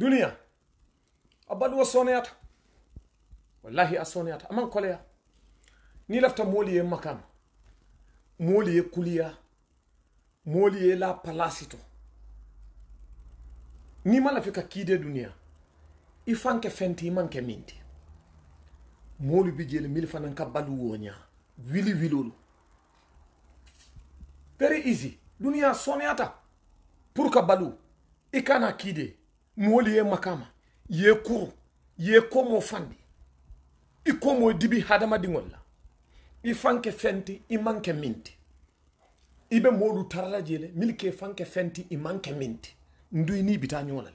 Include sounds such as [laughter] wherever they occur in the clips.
duniya abadu wo soneyata wallahi a soneyata aman koleya ni lafta moolu ye makama moolu ye kuliya moolu ye la palasito ni ma lafi ka kiide duniya i fanke fenti i manke minti moolu bi jeli mili fanan ka balu wo wili wilolu very easy duniya soneyata pour ka balu i kana kiide moolu ye makama ye kuru ye komo fandi i komo dibi hadamadiŋol la i fanke fenti i manke minti i be moolu tarala je le mili ke fanke fenti i manke minti nduyi ni bita ñoo le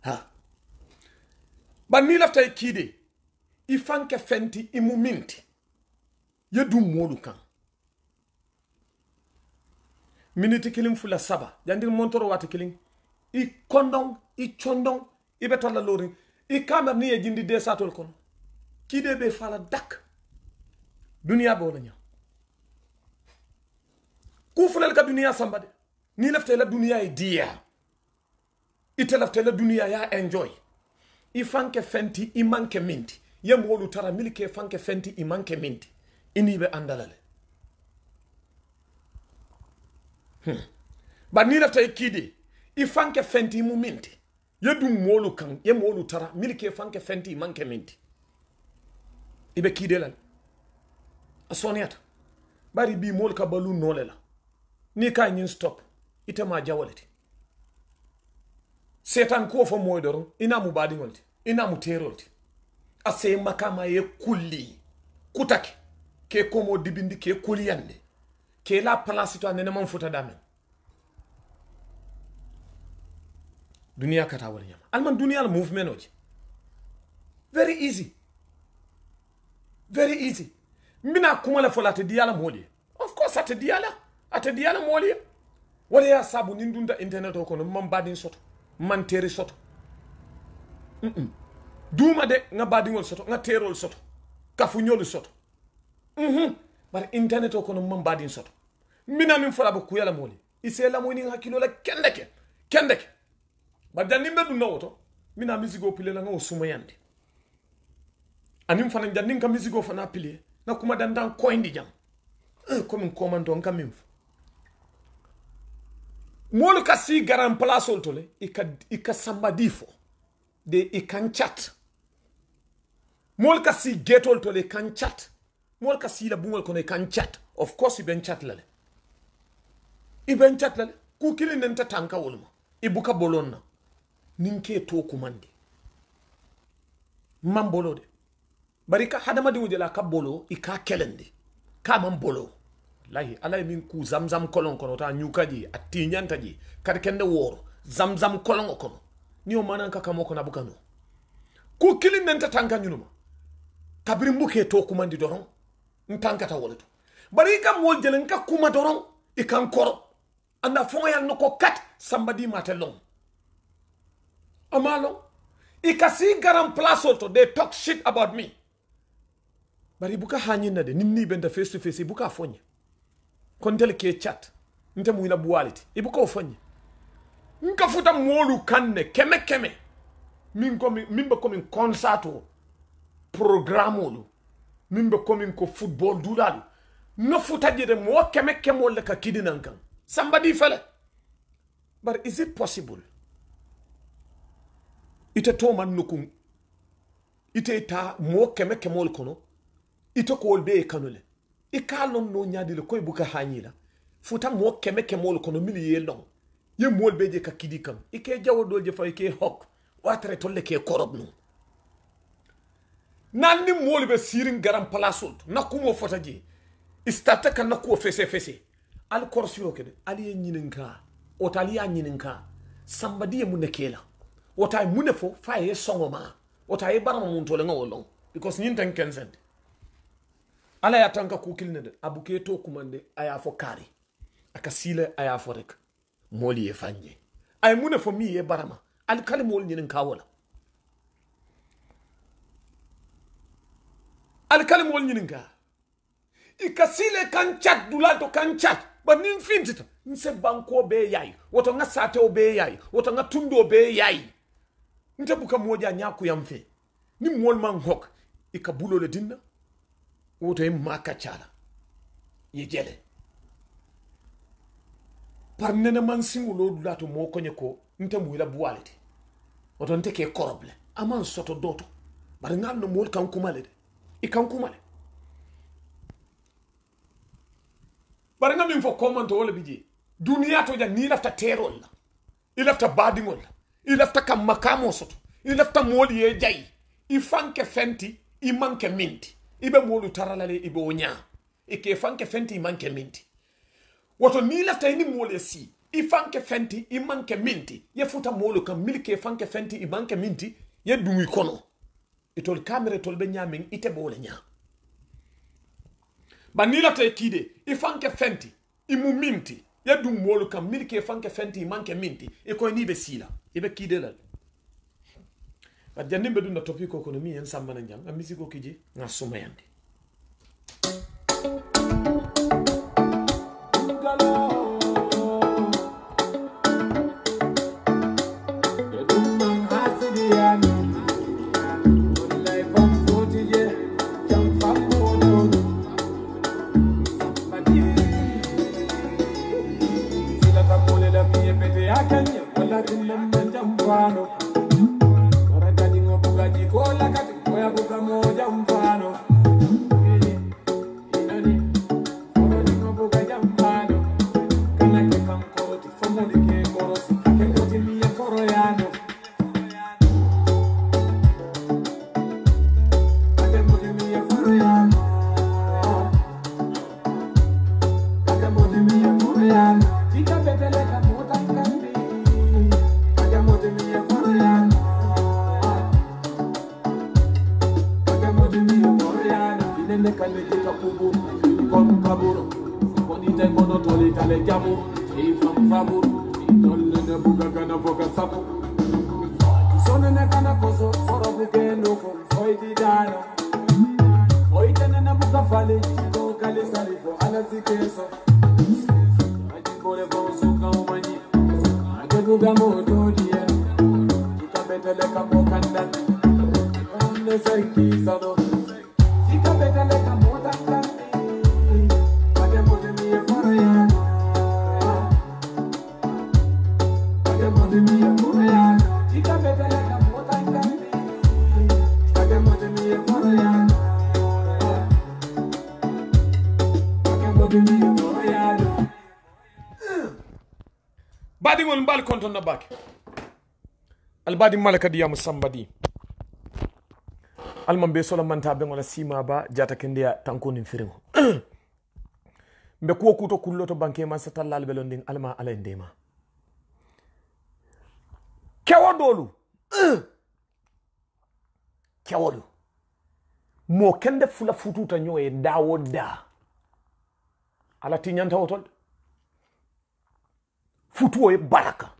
ha bari ni lafita i kiide i fanke fenti i mu minti ye dum moolu kaŋ miniti kiliŋ fula saba jandir montoro wati kiliŋ i kondoŋ i condoŋ i be tolla looriŋ i kamer niŋ ye jindi deesatol kono kiidee be fala dak duniyaa be wo le ñaŋ kuu fula le ka duniyaa samba de niŋ lafita e i la duniyaa ye diiyaa ite lafita la duniyaa ya enjoy i fanke fenti i manke minti ye moolu tara milike fanke fenti i manke minti i niŋ be andala le Hmm. bari ni lafita i kiide i fanke fenti i mu minti ye dun moolu kan ye moolu tara milike fanke fenti manke minti i be kiide la bari bii moolu ka balu noo le la ni ka ñin stop ite ma jawale ti setan kuwo fo moy doron ina mu baadiŋol ti ina mu teerol ti a makama ye kulli kutake ke komo dibindi ke kuliyande ke la place to anene man futa damen duniya kata wala nyama alman duniya movement oji very easy very easy mbina kumala fola te diyala moli of course ate diyala ate diyala moli wala ya sabu nin dunda internet o kono man badin soto man teri soto mm -mm. duma de nga badingol soto nga terol soto kafuñolu soto mm -hmm bari internet o kono man badin soto mina min fora ko yala moli ise la moni ha kilo la kende ke kende ke bari dan nimbe dun nawoto mina musigo pile la ngo yande anim fana dan nim ka musigo fana pile na kuma dan dan ko indi jam e ee, ko komin komando ngam min molu ka si garan place to le ika ika samba difo de ikan chat molu ka si getol to le kan chat mool ka siila buŋol kono i e kaŋ cat of course i be cat la le i be cat la le kuu kiliŋ ne nte tanka wolu ma i buka boloŋ na niŋ ke too kumandi maŋ bolo de bari i ka hadamadiŋo je la a ka bolo i ka kelendi ka maŋ bolo wallahi ala ye miŋ kuu zamzam koloŋ kono ta a ñuuka je a tiiñanta je kari kende wooro zamzam koloŋo kono niŋ wo manaŋ ka kamo kono a buka noo kuu kiliŋ ne nte tanka ñunu ma kabiriŋ bu ke too kumandi doroŋ ntankata wole bari i ka moolu jele n ka kuma doroŋ i kan koro anda foŋoyaŋ no ko kat sambadi mate loŋ ama loŋ i ka garan place to they talk shit about me bari i buka hañin na de niŋ nii benta face to face i buka fo kontele ke chat nte muyina buwaliti i buka wo nka futa moolu kaŋ ne keme keme min ko min be komin programolu min be komin ko football duulalu nofutajire moo keme kemol le ka kidinan kan sambadi fele bar is it possible ite toman nukun ite ta moo keme kemol kono ite kowol be ye kanu le i k'a lɔn n'o ɲadi le koy buka hañi la futa mo keme kɛmɛ le min mili ye lɔn ye moolu be je ka kidi kam i k'e jawo je fa i k'e hok waa tɛrɛ le k'e korob nu nan ni moolu be siirin garan palasol to nakkumo fota jee istata ka nakkuwo fese fese ali korsiro kede ali ye ñininka woto ali ye ñininka sambadi ye mu ne kela woto fo fa ye soŋo ma woto barama mun tole ŋa because ñin tan kensente ala ye tan ka kukilne de to kumande a fo kaari a ka siile fo rek moolu ye fanje ay mu ne fo barama ali kali moolu ñininka alkali mool ñininka i ka sile kan cat dulato kan cat ba nin fintita nse banko be yayi woto nga sateo be yayi woto nga tundo be yayi nte buka moja nyaku yam fe ni mool man hok i ka bulo le dinna woto en maka cala ye jele par nene man siŋolo dulato moo koñe ko nte muyila buwale ti woto nte ke koroble aman soto doto bari ŋal no mool kan kumale de i kan kuma le bari nga min fo komanto wo bi jee duniya to ja ni lafta teerol la i lafta baadiŋol la i lafta kam makamo soto i lafta moolu ye jayi i fanke fenti i manke minti i be moolu tarala le i be wo ñaa i ke fanke fenti i manke minti woto ni lafta i moolu ye sii i fanke fenti i manke minti ye futa moolu kan mili ke fanke fenti i manke minti ye duŋi kono itol kamere tol be ñamin ite boole ñaa ba ni lata kiide fanke fenti i mu minti ye dum wolu kam mil fanke fenti i manke minti e koy ni be siila i be kiide lal bat jandim be dunda topi ko kono mi en sambana jang a misiko kiji nga sumayandi Galore. badi malaka diyamu sambadi alman be sola manta be ngola sima ba jata kendiya tankunin firin [clears throat] mbe kuwo kuto kulloto banke man satallal be londin alma ala ndema kewo dolu [clears throat] kewolu mo kende fula fututa ñoye dawo da ala tiñanta wotol futuwo ye baraka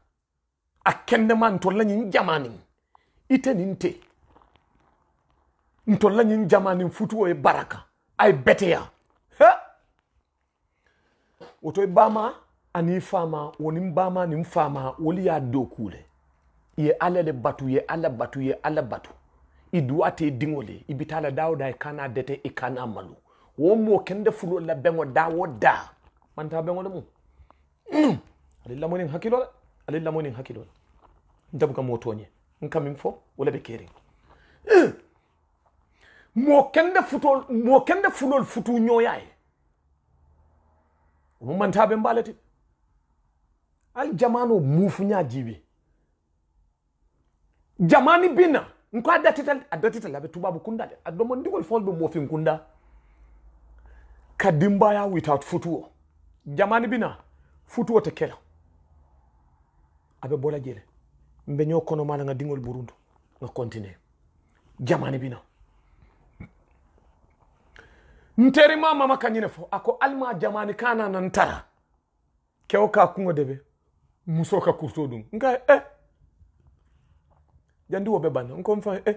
akendema ntolla nyin jamanin ite ninte ntolla nyin jamanin futuwo e baraka ay beteya he woto bama ani fama wonin bama nin fama woli ya do kule ye ala le batu ye ala batu ye ala batu i duwate diŋo le i bita la dawo da i e kana dete i e kana malu wo moo kende fulo la beŋo da wo da manta beŋo le mu mm. ari lamoniŋ hakkilo ale lamɔni hakilo la n ta bɛ ka mɔɔ tɔ ɲɛ n ka min fɔ o la bɛ kɛri mɔkɛnde futol mɔkɛnde fulol futu nyoyaye mo o man taa bɛ n jamano mufu ɲa jibi jamani bina nko adati tal adati tal la tubabu kunda mo ndigol fol do mo mɔfin kunda kadimba ya without futuo jamani bina futuo tɛ kɛra aɓe bola jeele mbe ño kono maɗa nga dingol burundu nga kontine jamane bina nterima mama kañine fo ako alma jamani kana nan tara kewo ka kuŋo debe muso ka kurto ɗum nka e eh. jandi wo ɓe banna nkom fa e eh.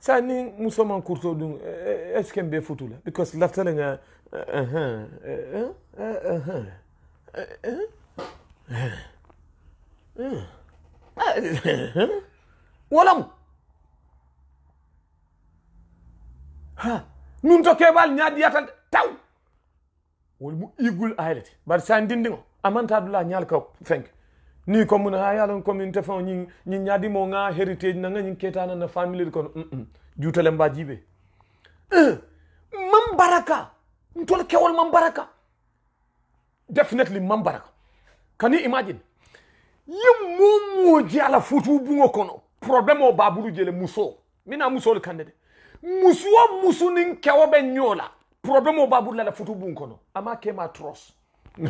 sa ni muso man kurto ɗum eh, est ce que mbe futula because laftale nga uh eh, -huh, eh, uh eh, -huh, uh -huh, uh -huh. Ừ. ủa wolam ha nun to keɓal ñaadiya tan taw wolmo igul aylete mbaɗa sa ndindigo amantadula ñaal ka fenke ni comme ha yalon communauté fo heritage, ñin ñaadimo ga héritage naga ñin family famille de kono jutale mba jiiɓe mam baraka ntol kewol mam baraka definitely mam baraka can you imagine yi mumu jiala futu bungo kono problem o babulu jele muso mina muso le kandede Muso musu nin kewo be nyola problem o babulu la futu bungo kono ama kema tros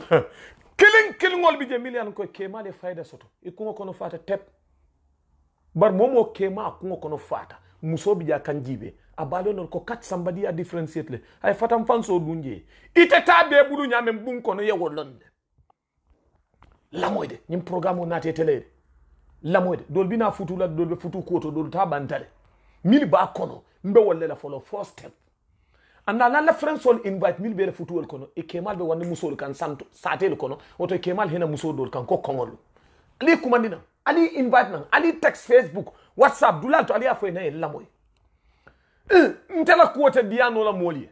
[laughs] kilin kilingol bi je million ko kema le fayda soto ikungo kono fata tep bar momo kema kungo kono fata muso bi ja kanjibe a balenol ko kat sambadiya differentiate le hay fatam fan so dunje itata be bulu ye bun kono yewolonde lamoyde ñim programme o naate teleyde lamoyde dol bina futu lade dol ɓe futu koto dol ta bantale mil ba kono mbe wallela folo fo step anda lalla frensol invite mil ɓeele futuwol kono e kemal ɓe wanni musol kan santo satel kono woto e kemal hena musodol kan ko kogol ali kumandina ali invite nan ali text facebook whatsapp dulal to ali a foye naye lamoye ntela eh, kuwote diyanola mooliye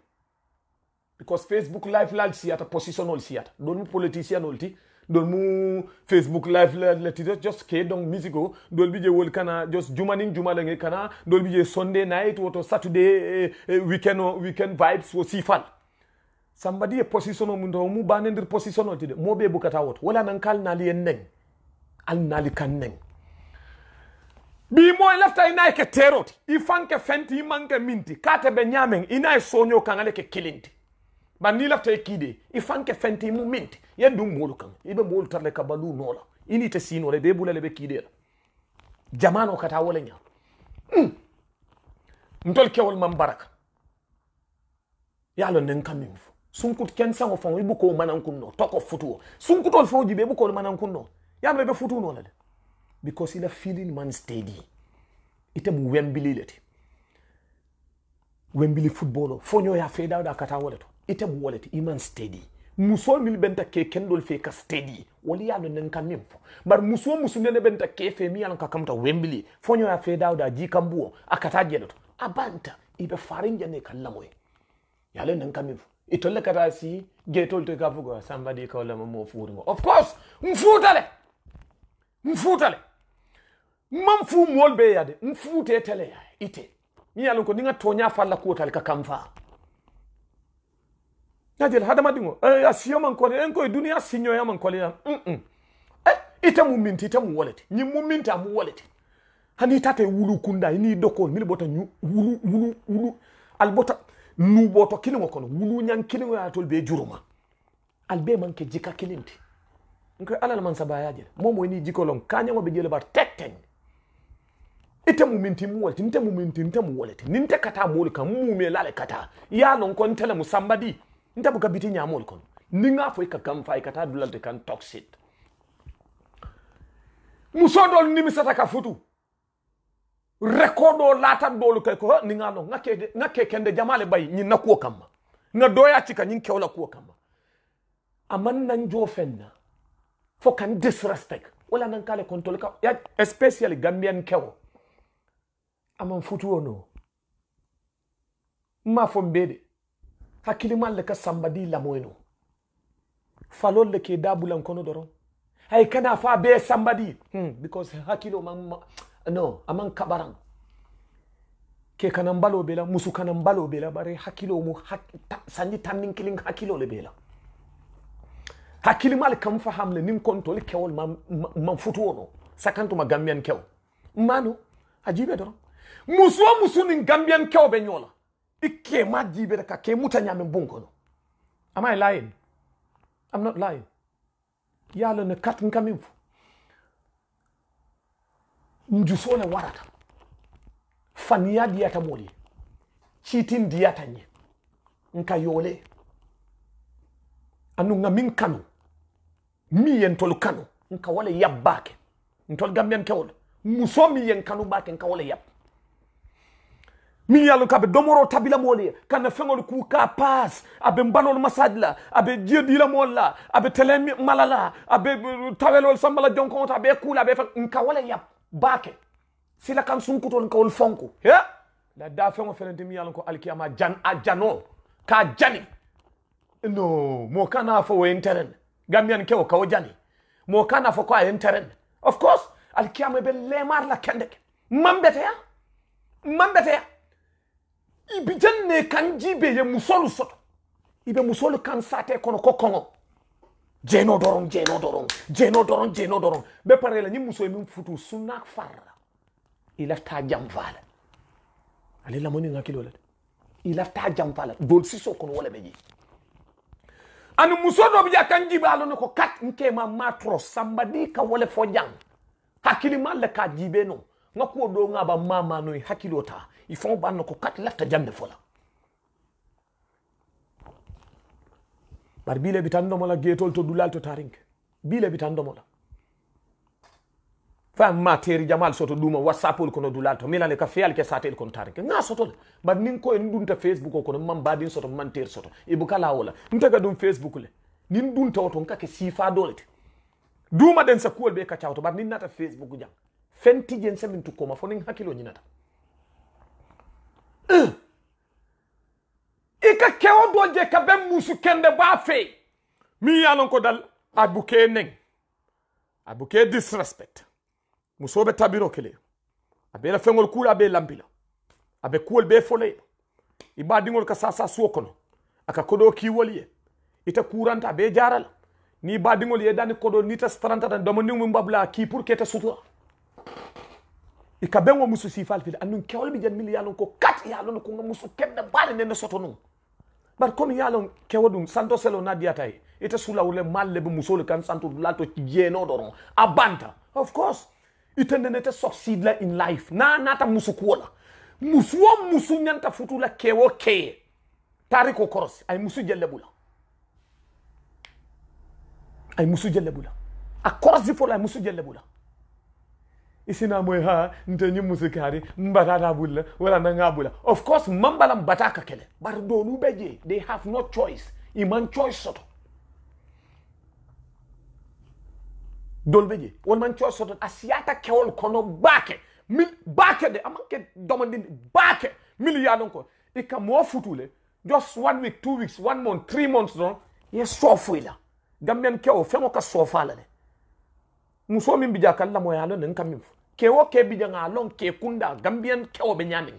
because facebook life lal siyata position ol siyata politicien ol ti ɗon mu facebook live lattides just ke donc musique o dolɓi je woni kana just jumanin jumalage kana dolɓi je sunday night woto saturday eh, eh, weekend weekend vibes wo sifal sambadi e position o mum to mu bane nder position o tide moɓe bukata woto wala nan ka alnali en neng alnali kan neng bimo lefta ina ke teroti i fanke fenti manke minti kate be nyamen ina e soño kangale ke kilindi ba ni lefta e kide i fanke fenti mu minti ye dun moolu kaŋ i be moolu tara le ka baluu noo la i niŋ ite siinoo la i be bula le be kiidee la jamanoo ka taa wo le ñaa ntolu hmm. kewolu maŋ baraka ye a loŋ niŋ ka miŋ fo sunkut kensaŋo faŋo i bukoo manankun noo toko futuo sunkutolu faŋo jibe i bukoolu manankun noo ye a mara i be futuu noo la le because i la feeling maŋ steady ite mu wembili le ti wembili footballoo fo ñoo ye a feedaawo daa ka taa wo le to ite mu wo le ti i maŋ steady muso min benta ke kendol fe ka steady wali ya no nan kamin fo bar muso muso ne benta ke fe mi yalan ka kamta wembili fonyo ya fe dawda ji kambuo akata jedo abanta ibe farinja ne kallamo yalan nan kamin fo itolle kata si getol to ka bugo somebody ka wala mo furi of course mfutale mfutale mam fu mol be yade mfute tele ite mi yalan ko ninga tonya falla ko ka kamfa ñajel hadamadiŋo eh, a siyomankole en koye duniya siñoyamankole yan mm -mm. eh, ite mu minti ite mu wolete ñiŋ mu minti a mu wolete hani tata wulu kunda ini dokol mili bota wulu wulu wulu al bota nuuboto kiliŋo kono wulu ñaŋ kiliŋo ye tol be juruma al be maŋ ke jika kilinti nko ala le maŋ sabaya je mo mo ni jiko loŋ kañaŋo be jele bar tekteŋ ite mu minti mu wolete nte mu minti nte mu wolete ninte kata moolu kaŋ mumela le kata ye a loŋ ko nte mu sambadi nta buka biti ñaamol kono ni fo ka kam fay kata dulante kan toxit muso dol nimi sata ka futu rekodo latan dolu kay ko ni nga ngake ngake kende jamale bay ni nakuo kamma nga doya cika nyin kewla kuo kamma aman nan jo fenna fo kan disrespect wala nan kale kontol ka especially gambian kewo aman futu ono ma fo mbede hakkilimalle ka sambadi lamoyno falolle ke dabulan kono doron hay kana fa be sambadi hmm, because hakilo man no aman kabaran ke kana mbalo bela musu kana mbalo bela bare hakilo mu hak, ta, sanji tanin kilin hakilo le bela hakkilimal kam nim nin kontol kewol man, man futuwo no sakantuma gambian kew mano ajibe doron musu musu nin gambian kew be nyola It came at Jibetaka, came Mutanyam Bunkono. Am I lying? I'm not lying. Yala na kat nkamivu. Mjusole warata. Fania diata moli. Chitin diata nye. yole Anu min kanu. mi Miyen tolu kanu. Nkawale yab bake. Ntol gambian kewole. Muso miyen kanu bake nkawale yab mi ye a ko a be domoro tabila ye ka na feŋolu kuu ka paas a be nbanolu masaji la a be jiyo diila la a be tele mala la a be tawelolu sambala jonkoŋo to a be kuu a be feŋ nka wo le ya baa ke sila kaŋ sunkutolu nka wolu fonku he la daa feŋo fenente min ye a ko alikiyama jan a janoo ka jani no moo ka naa fo wo ye nterene gambiyan kewo ka wo jani moo ka naa fo ko a ye nterene of course alikiyama be leemaari la kende ke mambeteya mambeteya ibijan ne kan jibe ye musolu soto ibe musolu kan sate kono ko jeno doron jeno doron jeno doron jeno doron be pare la ni muso e min futu sunna farra ila ta jamfala ale la moni ngakilo la ila ta jamfala bol siso kono wala meji ani muso dɔ bi kan jibe alo ko kat nke ma matro sambadi ka wala fo jang hakili ma le ka jibe no ngako do ngaba mama no hakilo ta il faut banno ko kat latta jamde fola bar bile bitandomola geetol to dulal to tarinke bile bitandomola fam ma teri jamal soto ɗuma whatsappol kono dulal to milane ka feyal ke satel kon tarinke ga sotole bar nin ko en ɗunta facebook o kono man badin soto man teri soto ibu kala wola ɗum taga ɗum facebook le nin ɗunta o ton kake sifa dolete duma ɗen sa kuwol ɓe kacawto bar nin nata facebook jam fentijen semin tukkoma fo nin hakkilo ñinata ika kewo do je ka be musu kende ba fe mi yanon ko dal abuke neng abuke disrespect muso be tabiro kele abe la fengol kula abe lambila abe kuol be fole iba dingol ka sasa suo kono aka kodo ki woliye ita kuranta abe jaral ni ba dingol ye dani kodo ni ta stranta dan domo ni mbabla ki pour ke ta sutura ika ben wo musu sifal fil annun kewol bi jan mil miliyalon ko kat yalon ko musu kebbe bare ne ne soto non bar comme yalon kewodum santo selo na nadiata ite sula wule malle musu le kan santo la lato jeno doron abanta of course ite ne te succeed la in life na na ta musu ko la musu wo musu nyanta futu la kewo ke tariko koros ay musu jelle bula ay musu jelle bula a koros fo la musu jelle bula isina moy ha nte ñi musikari mbatata bulla wala nanga bulla of course mambala mbataka kele bar dolu beje they have no choice man choice soto dol beje won man choice soto asiata kewol kono bake mil bake de amanke domandin bake milliard ko e ka mo futule just one week two weeks one month three months don ye sofuila gambian kewo fengo ka sofala de muso min bija kalla moyalo nin kamin fo ke wo ke bi nga lon ke kunda gambian ke o be nyamin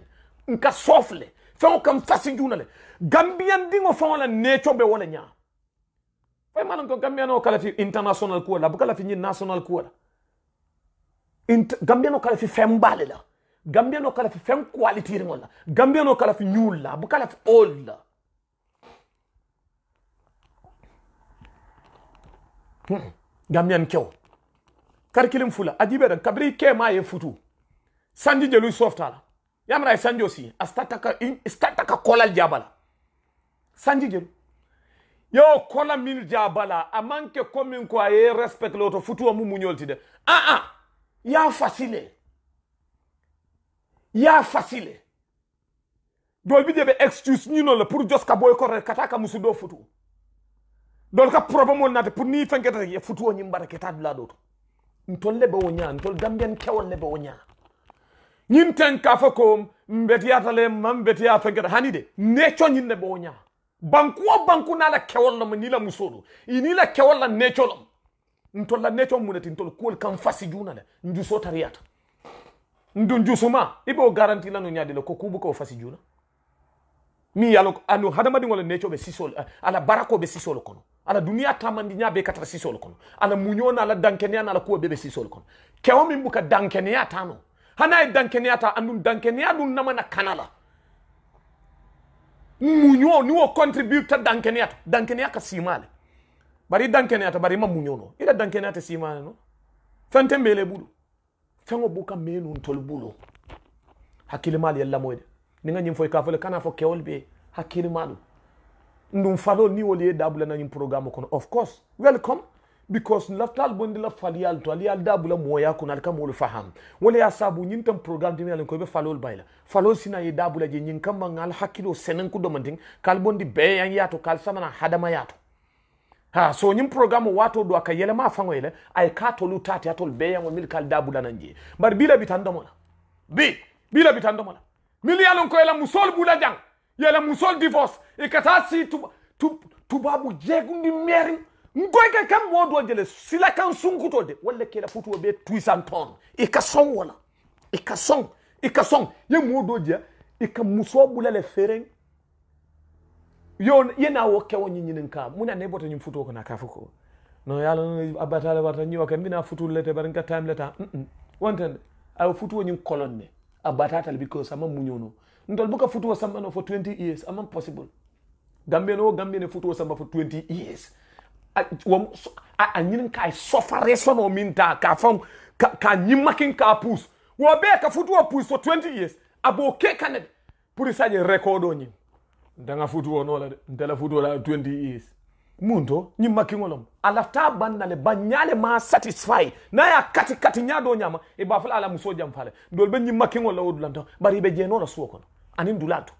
nka sofle fe o kam fasi juna le gambian dingo fa la ne chobe wala nya fe man ko gambian o kala fi international ko la bu fi ni national ko la gambian o kala fi fem bale la gambian o kala fi fem quality ringo la gambian o kala fi nyul la bu fi old la hmm, gambian kewo kar kilim fula ajibe dan kabri ke ma ye futu sanji jelu softala yamra ay sanjo si astata ka istata ka kolal jabala sanji jelu yo kola min jabala amanke komin ko aye respect loto futu mu munyolti de ah ah ya facile ya facile dol bi debe excuse ni non la pour jos ka boy korre kata ka musudo futu dol ka problème on nata pour ni fanketa futu o nyimba keta dula doto ntol le be wo ña ntol gambian kewol le be wo ña ñin ten ka fo ko mbetiyata le ma mbetiya fenketa hani de neco ñin le be wo ña bankuwo banku na la kewol lama ni la musolu ini la kewol la neco lam ntol la neco muneti ntol kuwol kan fasi juna le njuso tariyata ndu njusuma ibe o garanti la no ñadi le ko kubu ka o fasi juna mi yalo anu hadamadiŋo la neco be sisol eh, ala barako be sisol kono ala duniya nya be katara sisol kono ala muñona ala na ala kuwo bebe sisol kono kewo mi buka dankeneya tano hana ye dankeneya ta andun dankeneya dun nama na kanala munyo ni wo contribute dankeneya ta dankeneya ka simale bari dankeneya ta bari ma muño no ila dankeneya ta simale no fenten bele bulu fengo buka menu ntol bulu hakili mali yalla moyde ni nga ñim foy kafole kana fo kewol be hakili hakkilimalu ndum falo ni woli e dabula nañum programme kono of course welcome because laftal bonde la faliyal to aliyal dabula moya kono al kam wolu faham wala ya sabu ñin tam programme timi alen koyɓe falol bayla falo sina ye dabula je ñin kamma ngal hakkilo senen ku domantin kal be yan yato kal samana hadama yato ha so ñin programme wato do ka yele ma fango yele ay ka tolu tati atol be yan mil kal dabula nan je bar bila bitan domola bi bila bitan domola mil yalon ko koyela musol bula jang yɛlɛ muso divorce e i ka taa si tuba tu tubabu jɛkulu ni mɛri ngoyi ka kɛ mɔɔ jele sila kan sunku dɔ de wale kɛlɛ futu o bɛ tuisan tɔn e i ka sɔn wala i e ka sɔn i ka sɔn ye mɔɔ dɔ jɛ i ka muso bulɛlɛ feere yo ye n'a wo kɛ o ɲiɲini ka mun na ne bɔtɔ nin futu o kɔnɔ k'a fɔ ko non yala abata la wata ɲɔ kɛ n futu lɛ tɛ bari n ka taa n lɛ a futu o ɲin kɔlɔn ne bi ko sama mun y'o mtu alibuka futu wa samba no for 20 years ama possible gambia gambian gambia gambian futu wa samba for 20 years a ñinin ka sofaration o min ka fam ka ñimmakin ka pus wo be ka futuo pus for 20 years abo ke kanade pour saje record o ñin danga futuo no la de ntela futuo la 20 years munto ñim makkiŋolom alafta lafta le banyale ma satisfy na ya kati kati nyado nyama e bafala ala musoo jam fale dool be ñim makkiŋol la wo bari i be jeenoo la suwo kono ani ndulato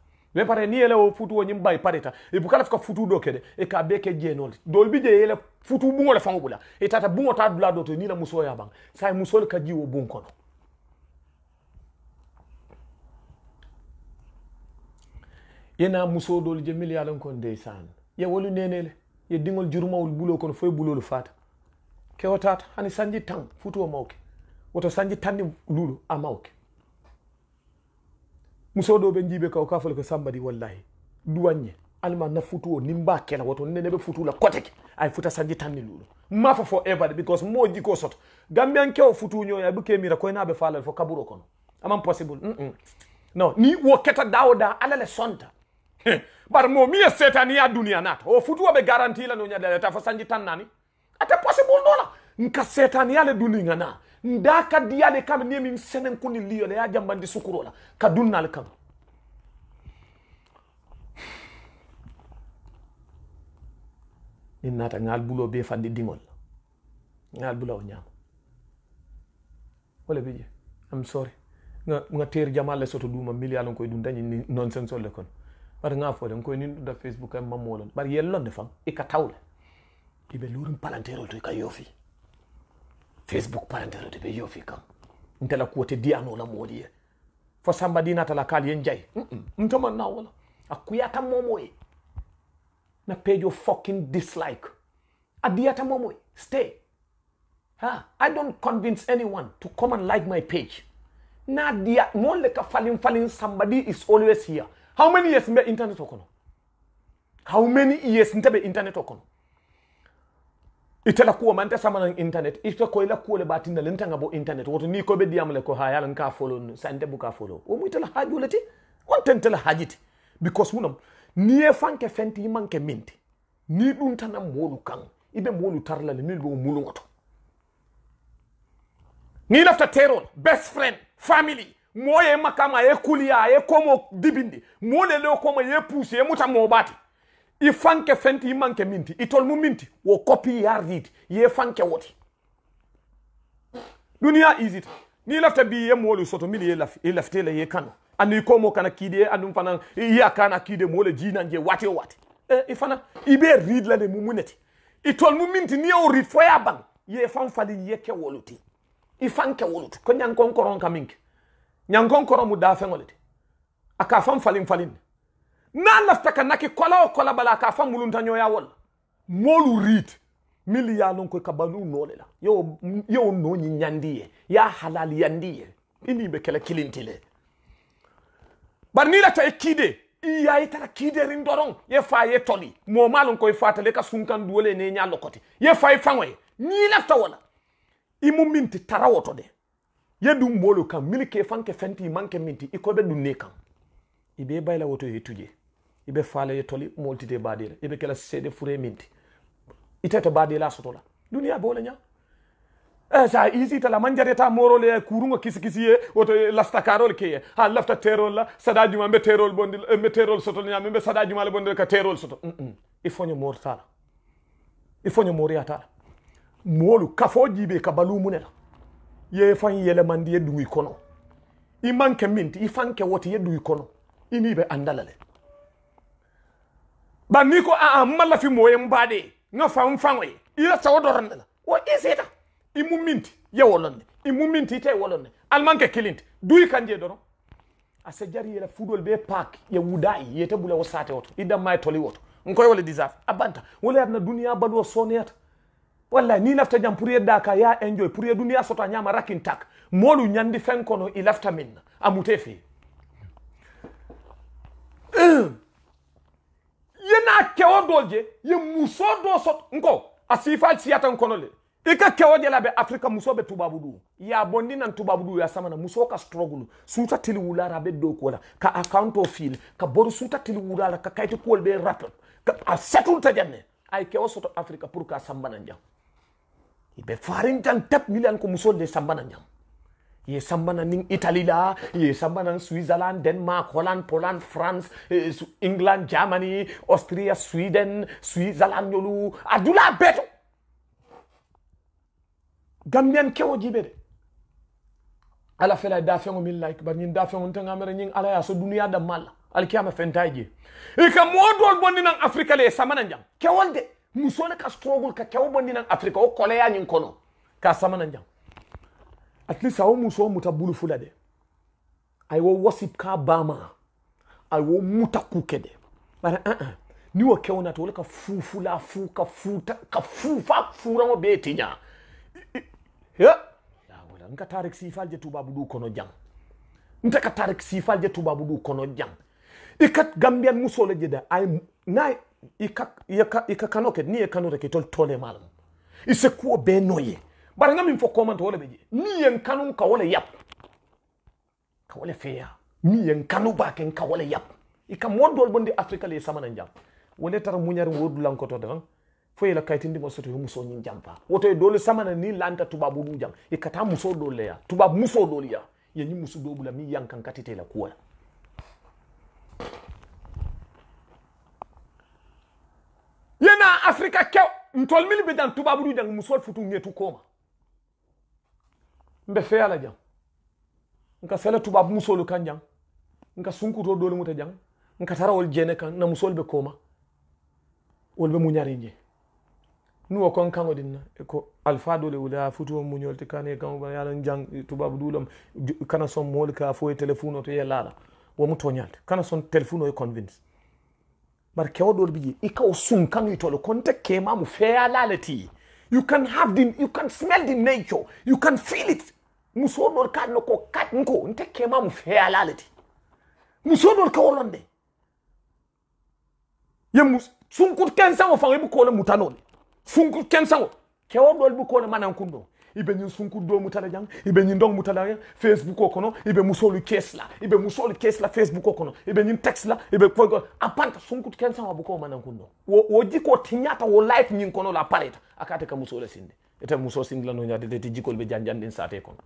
pare ni yele o futuwo ñim bay parita e bukala fuka futu do kede e ka be jenol dol bi je yele futu bungo le fango bula e tata bungo ta dula do to ni la muso ya bang say muso le ka jiwo bun kono yena muso dol je miliyalon kon ndeysan ye wolu nenele ye dingol jurumawol bulo kono e bulo lu fata ke o tata hani sanji tang futu futuwo mawke woto sanji tanni lulu a mawke musodo ɓe jiiɓe kaw ka fole ko sambadi wallahi duwanñe alma na o nimba kela woto nene ɓe futula koteke ay futa sanji tanni luɗo mafa fo evade because mo jiko soto gambian kew futuñoya ɓe kemira koynaɓe falal fo kaburo kono aman possible mm -mm. non ni wo keta dawoda alale sonta bar mo mi e ya duniya nata o futuwo ɓe garanti la no ñadaleta fo sanji tan nani ate possible nola nka setaniyale dunia na nda kadiyale kam ni min senen kuni liyole ya jambandi sukurola kadunnal kan nin naata ngal bulo be fandi dingol ngal bulo ñaama wala bije am sorry nga ter jamal le soto duma milliard koy dum dañi non sen sol le kon bar nga fo den koy nin da facebook am mamolon bar yel lon defam e ka tawle tibe lurum palanterol to ka yofi facebook de ɓe yo fi kan kuwote diyanola la ye fo samba dina tala kaal yen jayi ntoman na wala a kuyata momoye na pejo fucking dislike a diyata momoye stay ha i don't convince anyone to come and like my page na diya mon le ka falin falin somebody is always here how many years mbe internet okono how many years ntabe internet okono itala kuwa man te samana internet ite ko ila kuwa le batinna len tanga bo internet woto ni ko be diyam le ko ha yalan ka folo sante bu ka folo o mu itala haaju lati on ten tala because wunam ni e fanke fenti manke minti ni dun tanam molu kan ibe molu tarla le ni do mulu woto ni lafta terol best friend family moye makama ye kuliya ye komo dibindi mole le komo ye pousse ye muta mo bati i fanke fenti i manke minti itol mu minti wo kopi yardid ye woti duniya isit ni lafta bi ye moolu soto min ye laf ye la ye kano ani ko kana kide anum fana ya kana kide mole jinan je wati wati e eh, ibe read la de mumuneti itol mu minti ni o read foya bang ye fan fali ye ke woluti i fanke woluti ko nyankon koron kaminke nyankon koron mu da fengolete aka fan falin falin na lafta ka naki kola o kola bala ka fa muluntañoya wol molu rit mili ya lon ko ka banu noole la yo yo no ñandi ye ya halal yandi ye ini be kala kilintile barnila ta ekide iya e kiide i ya i ye fa ye toli mo malon ko i fatale ka sunkan duwole ne ña lokoti ye fa ye fanwe ni lafta wala imu minti tarawoto de ye dum molu kan milike fanke fenti manke minti ikobe min ti i ko be dunne kan i be woto ye tuje ibe fale ye toli moltite baadila ibe kela seede fure minti itete baadila sotola duniya bole ña e eh, sa isitala man jareta morole e kurugo kisi kisi ye woto lasta ke ye ha lafta terol la sada juma mbe terol bondi eh, mbe terol sotol ñame mbe saɗa juma la bondi ka terol soto mm, mm. il faut ño mortala il faut ño moriyatala moolu kafo ɓe ka balu balumunela ye fan yelemandi ye dungi kono i manke minti i fanke woti ye dungi kono ini ɓe andalale ba mi ko a a mala fi moye mbade nga fam mfanwe ila sawo doron la wa iseta e imu e minti ya wolonde imu e minti te wolonde almanke kilint duyi kanje doron ase jari yela fudol be pak ya wudai yete bula wasate woto idam may toli woto nkoy wala disaf abanta wala na dunia balwo soneta walla ni lafta jam pour yedda ka ya enjoy pour yeddu ya sota nyama rakin tak molu nyandi fen kono i lafta min amute fe [clears throat] ye n'a kɛwɔ dɔw je ye muso do so nko a sifa siyata n kɔnɔ le i ka kɛwɔ de labɛn afirika muso be tubabu du y'a bɔ nan tubabu du y'a sama muso ka struggle sunta tili wula la a bɛ don ka account fil ka bɔri sunta tili wula la ka kayiti kol bɛ rap ka a settle ta janne a ye kɛwɔ sɔtɔ afirika pour k'a sanbana jam i farin jan tap miliyan ko muso de sanbana jam ye samba na ning italy la ye samba na switzerland denmark holland poland france eh, england germany austria sweden switzerland ñolu adula beto gambian kewo jibe de ala fela da fengo min like bar ñin da fengo tanga mere ñin ala ya so duniya da mal alkiyama fentaji e ka modol bondinan afrika le samana jam kewol de musole ka struggle ka kewo bondinan afrika o koleya ñin kono ka samana jam at least awo musow muta bulu fula de a wo wasip ka bama a wo muta ku ke de bana uh -uh. ni wo kewo na to wala ka fu fula fu ka fu ta ka fu fa fu rango be tinya he ya wala nka tarik si sifal je tubabu du kono jang nta ka tarik si sifal je tubabu du kono jang ikat gambian muso le je da ay na ikak ikak ikakanoke ni ikanoke tol tole malam ise kuo be noye bari nga min fɔ kɔmantɔ o le mi jɛ kanu ka o yap ka o le fɛya kanu b'a kɛ ka o yap i ka mɔɔ bondi afrika le ye samana jam wo ne tara muɲari wo dulan kɔtɔ fo yela kayitindi ma soto muso ñin jampa woto ye dole samana ni lanta tubabu du jam i ka muso dol ya tubabu muso dol ya ye ñi musu do bula min yankan katite la kuwa yena afrika kew ntol mili be dan tubabu du jang musol futu ngetu koma mbe feyala jang nka sele tubabu musolu kan jang nka sunkuto dole muta jang nka tara wol jene kan na musol be koma wol be muñari je nuwo kon kango dinna e ko alfa dole wula futuwo muñol ti kane kan ba yalan jang e tubabu dulam kana son mol ka foye telefono to yelala wo mu toñalde kana son telefono e convince bar kewo dol biji ika e o sun kan yitolo konte kema mu feyala lati you can have the you can smell the nature you can feel it muso ɗol ka no ko kat nko ntekkema mo feyalalati muso ɗol ka wolonde ye sunkur kensango fan ibu kole mutanone sunkur kensango kewo ɗol bu kole manankun ɗo ibe ñin sunkur do mutala jang ibe ñin dong mutala yang facebook o kono ibe musolu kesla ibe musolu kesla facebook o kono ibe ñin text la ibe kogo apanta sunkur kensango bu ko manankun ɗo wo wo jiko tiñata wo life ñin kono la pareta akate ka musole sinde ete muso sindilano ñadete ti jikol ɓe janjandin sate kono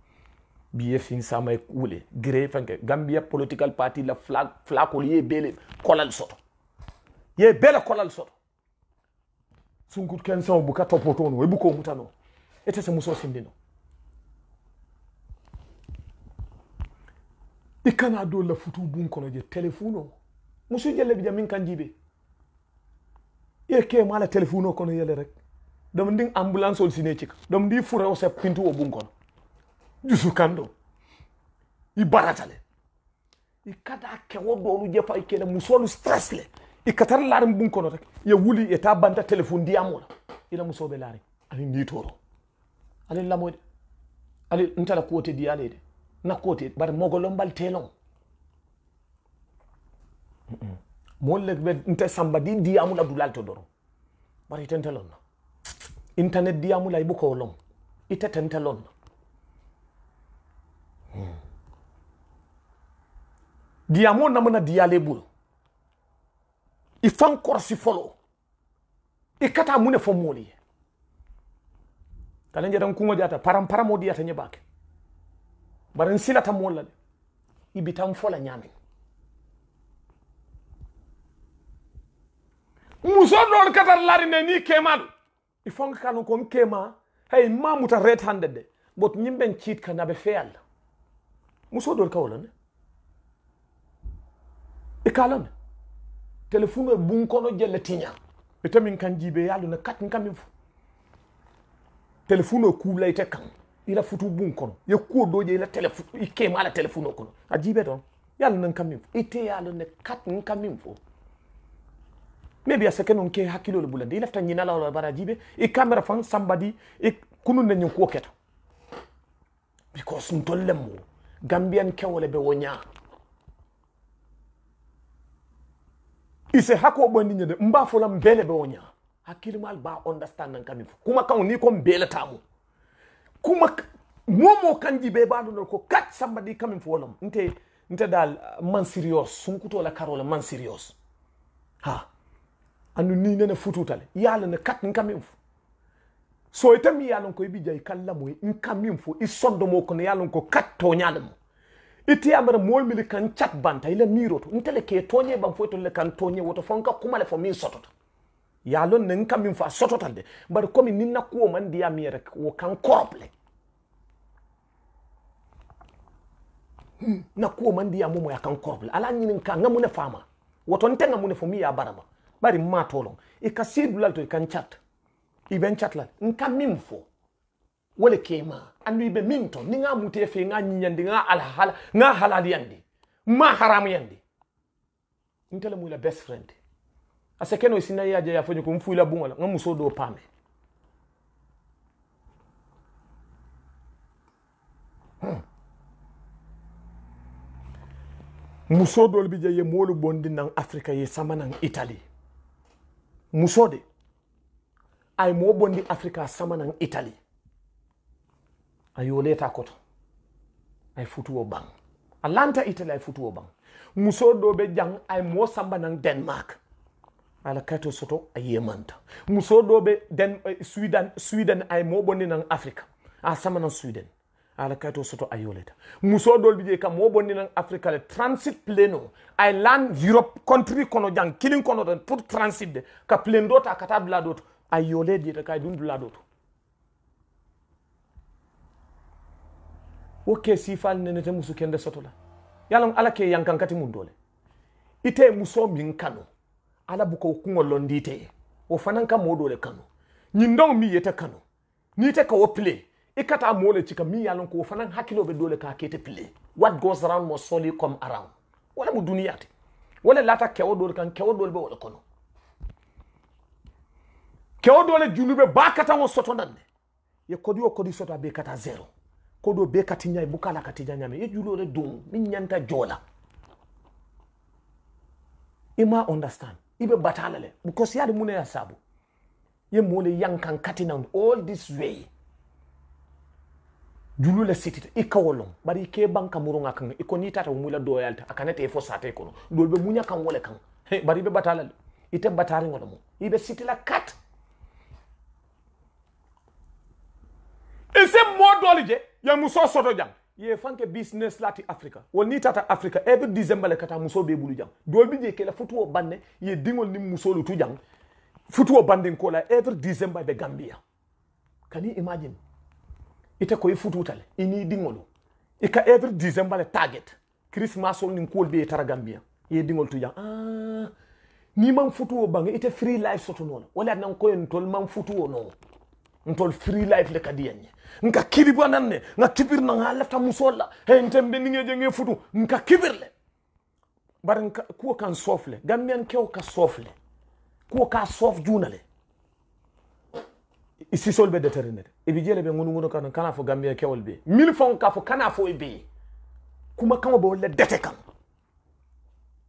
biye fin sama wule gre fanke gambia political party la flag flakol ye bele kolal soto ye bele kolal soto sunkut ken sama buka topoto no ebuko mutano ete se muso sindino ikana do la futu bun kono je telefono musu jelle bi jamin kan jibe ye ke mala telefono kono yele rek dom ding ambulance ol sine cik dom di fure o se pintu o bun kono jusu kando don i baara ta dɛ i ka taa kɛwɔ dɔɔlu jɛfa i kɛlɛ musolu stress le i ka tara laari bun kɔnɔ rek ye wuli ye taa banta telefon diya mɔ la i la ani n'i tɔɔrɔ ale lamɔ dɛ ale n di ale na ko tɛ bari mɔgɔlɔn bali tɛ lɔn mɔlu le bɛ n tɛ sanbadi diya bari i internet diya mu la i k'o lɔn i na diyamo namana diyale bul i fan kɔrɔsi fɔlɔ i kata mune fo ne fɔ mɔli n kungo diyata paranparamo diyata ɲɛ b'a kɛ bari n silata mɔli la i bi taa n muso dɔw ka taa lari ne ni kɛma do i fɔ ka nu ko n kɛma red handed dɛ but ɲin bɛ n ciit muso dɔw ka ne kalon telefono e bun kono jelle tinya ita e min kan jibe yalu na kat kan fu telefono e kula ita kan ila futu bun kono ye ko doje ila telefono ike mala telefono kono a jibe don yalu na kan fu ite yalu na kat kan fu maybe a second on ke hakilo le bulande ila tan nyina la wala bara jibe e camera fan somebody e kunun nan ko keta because ntolle gambian kewole be wonya ise hako bondi nyede mba fola mbele be wonya hakili mal ba understand nan kamin kuma kan ni ko mbele tamu kuma momo kanji be ba do ko kat sambadi kamin fo wolam nte nte dal uh, man serious sun karola man serious ha anu ni nene fututal yalla ne kat kamin fo so itami yalon ko bi jay kallamoy kamin fo i mo ko yalla ko kat to ite amara mool mili kan cat banta ila miroto ntele ke toñe ban foy tolle kan toñe woto fonka kumale fo min sotota ya lon nen kam min fa sotota de bar komi ninna kuwo man diya mi rek wo kan korople hmm, na kuwo man diya momo ya kan korople ala nyinin ka ngamune fama woto nte ngamune fo mi ya barama bari ma tolon e ka sirblal to kan cat iben cat la nka min fo wala kema andu be minto ni nga muti fe nga nyandi nga alhal nga halal yandi ma haram yandi ntele mu la best friend ase keno isina ya ya fonyo kumfu ila bunga nga muso do pame hmm. muso dol bi je ye molu bondi nan afrika ye sama nan italy muso de ay mo bondi afrika sama nan italy a yoleta koto ay futuwo ban alanta lanta itali ay futuwo ban muso ɗo ɓe jang ay mo samba nan denmark ala kato soto a muso ɗo ɓe den eh, sweden sweden ay mo bonni nan africa a sama nan sweden ala kato soto a muso ɗol ɓe je kam mo bonni nan africa le transit pleno ay lan europe country kono jang kilin kono ɗon pour transit de ka plen ɗo ta kata dula ɗo to kay ɗum dula wo ke sifal nenete musu kende soto la yalon ala ke yankankati mun dole ite muso min kanu ala buko kuŋo londi ite ye wo fanaŋ ka moo dole kanu ñindoŋo miŋ yete kanu niŋ ite ka wo pile i ka taa moo le cika miŋ ye ko wo fanaŋ be dole ka kete pile what goes around must surely come around wo le mu duniyaa ti lata le laata kewo dole kaŋ kewo dole be wo kono kewo dole junube baa kataŋo soto naŋ ne ye kodiwo kodi soto be kata zero kodo be kati ñayi bukala kati ña ñame ye julore dum min ñanta jola ima understand ibe batala le because yadi mune ya sabu ye mole yankan kati na all this way julu la sitita i kawolon bari ke banka murunga kan i ko ni tata mula doyalta akanete fo sate kono dolbe munya kan wole kan hey, bari ibe batala le ite batari ngolo mo ibe sitila kat ise mo ya muso soto jang ye fanke business lati africa woni tata africa every december le kata muso be bulu jang dolbi je kela futuo banne ye dingol ni muso lu tu jang futuo bandin kola every december be gambia can you imagine ite ko ifututale ini dingolu e ka every december le target christmas on ni kol be e tara gambia ye dingol tu jang ah ni man futuo bange ite free life soto non wala nan ko en tol man futuo non ntol free life le kadi yanye nka kibi bwa ananne nga kibir na nga lefta musola he ntembe ninge jenge futu nka kibir le bar nka kuwa kan sofle gambian kew ka sofle kuwa ka sof junale isi sol be determinere ibi jele be ngunu ngunu kan kana fo gambia keo be mil fon ka fo kana fo e kuma kama bo le dete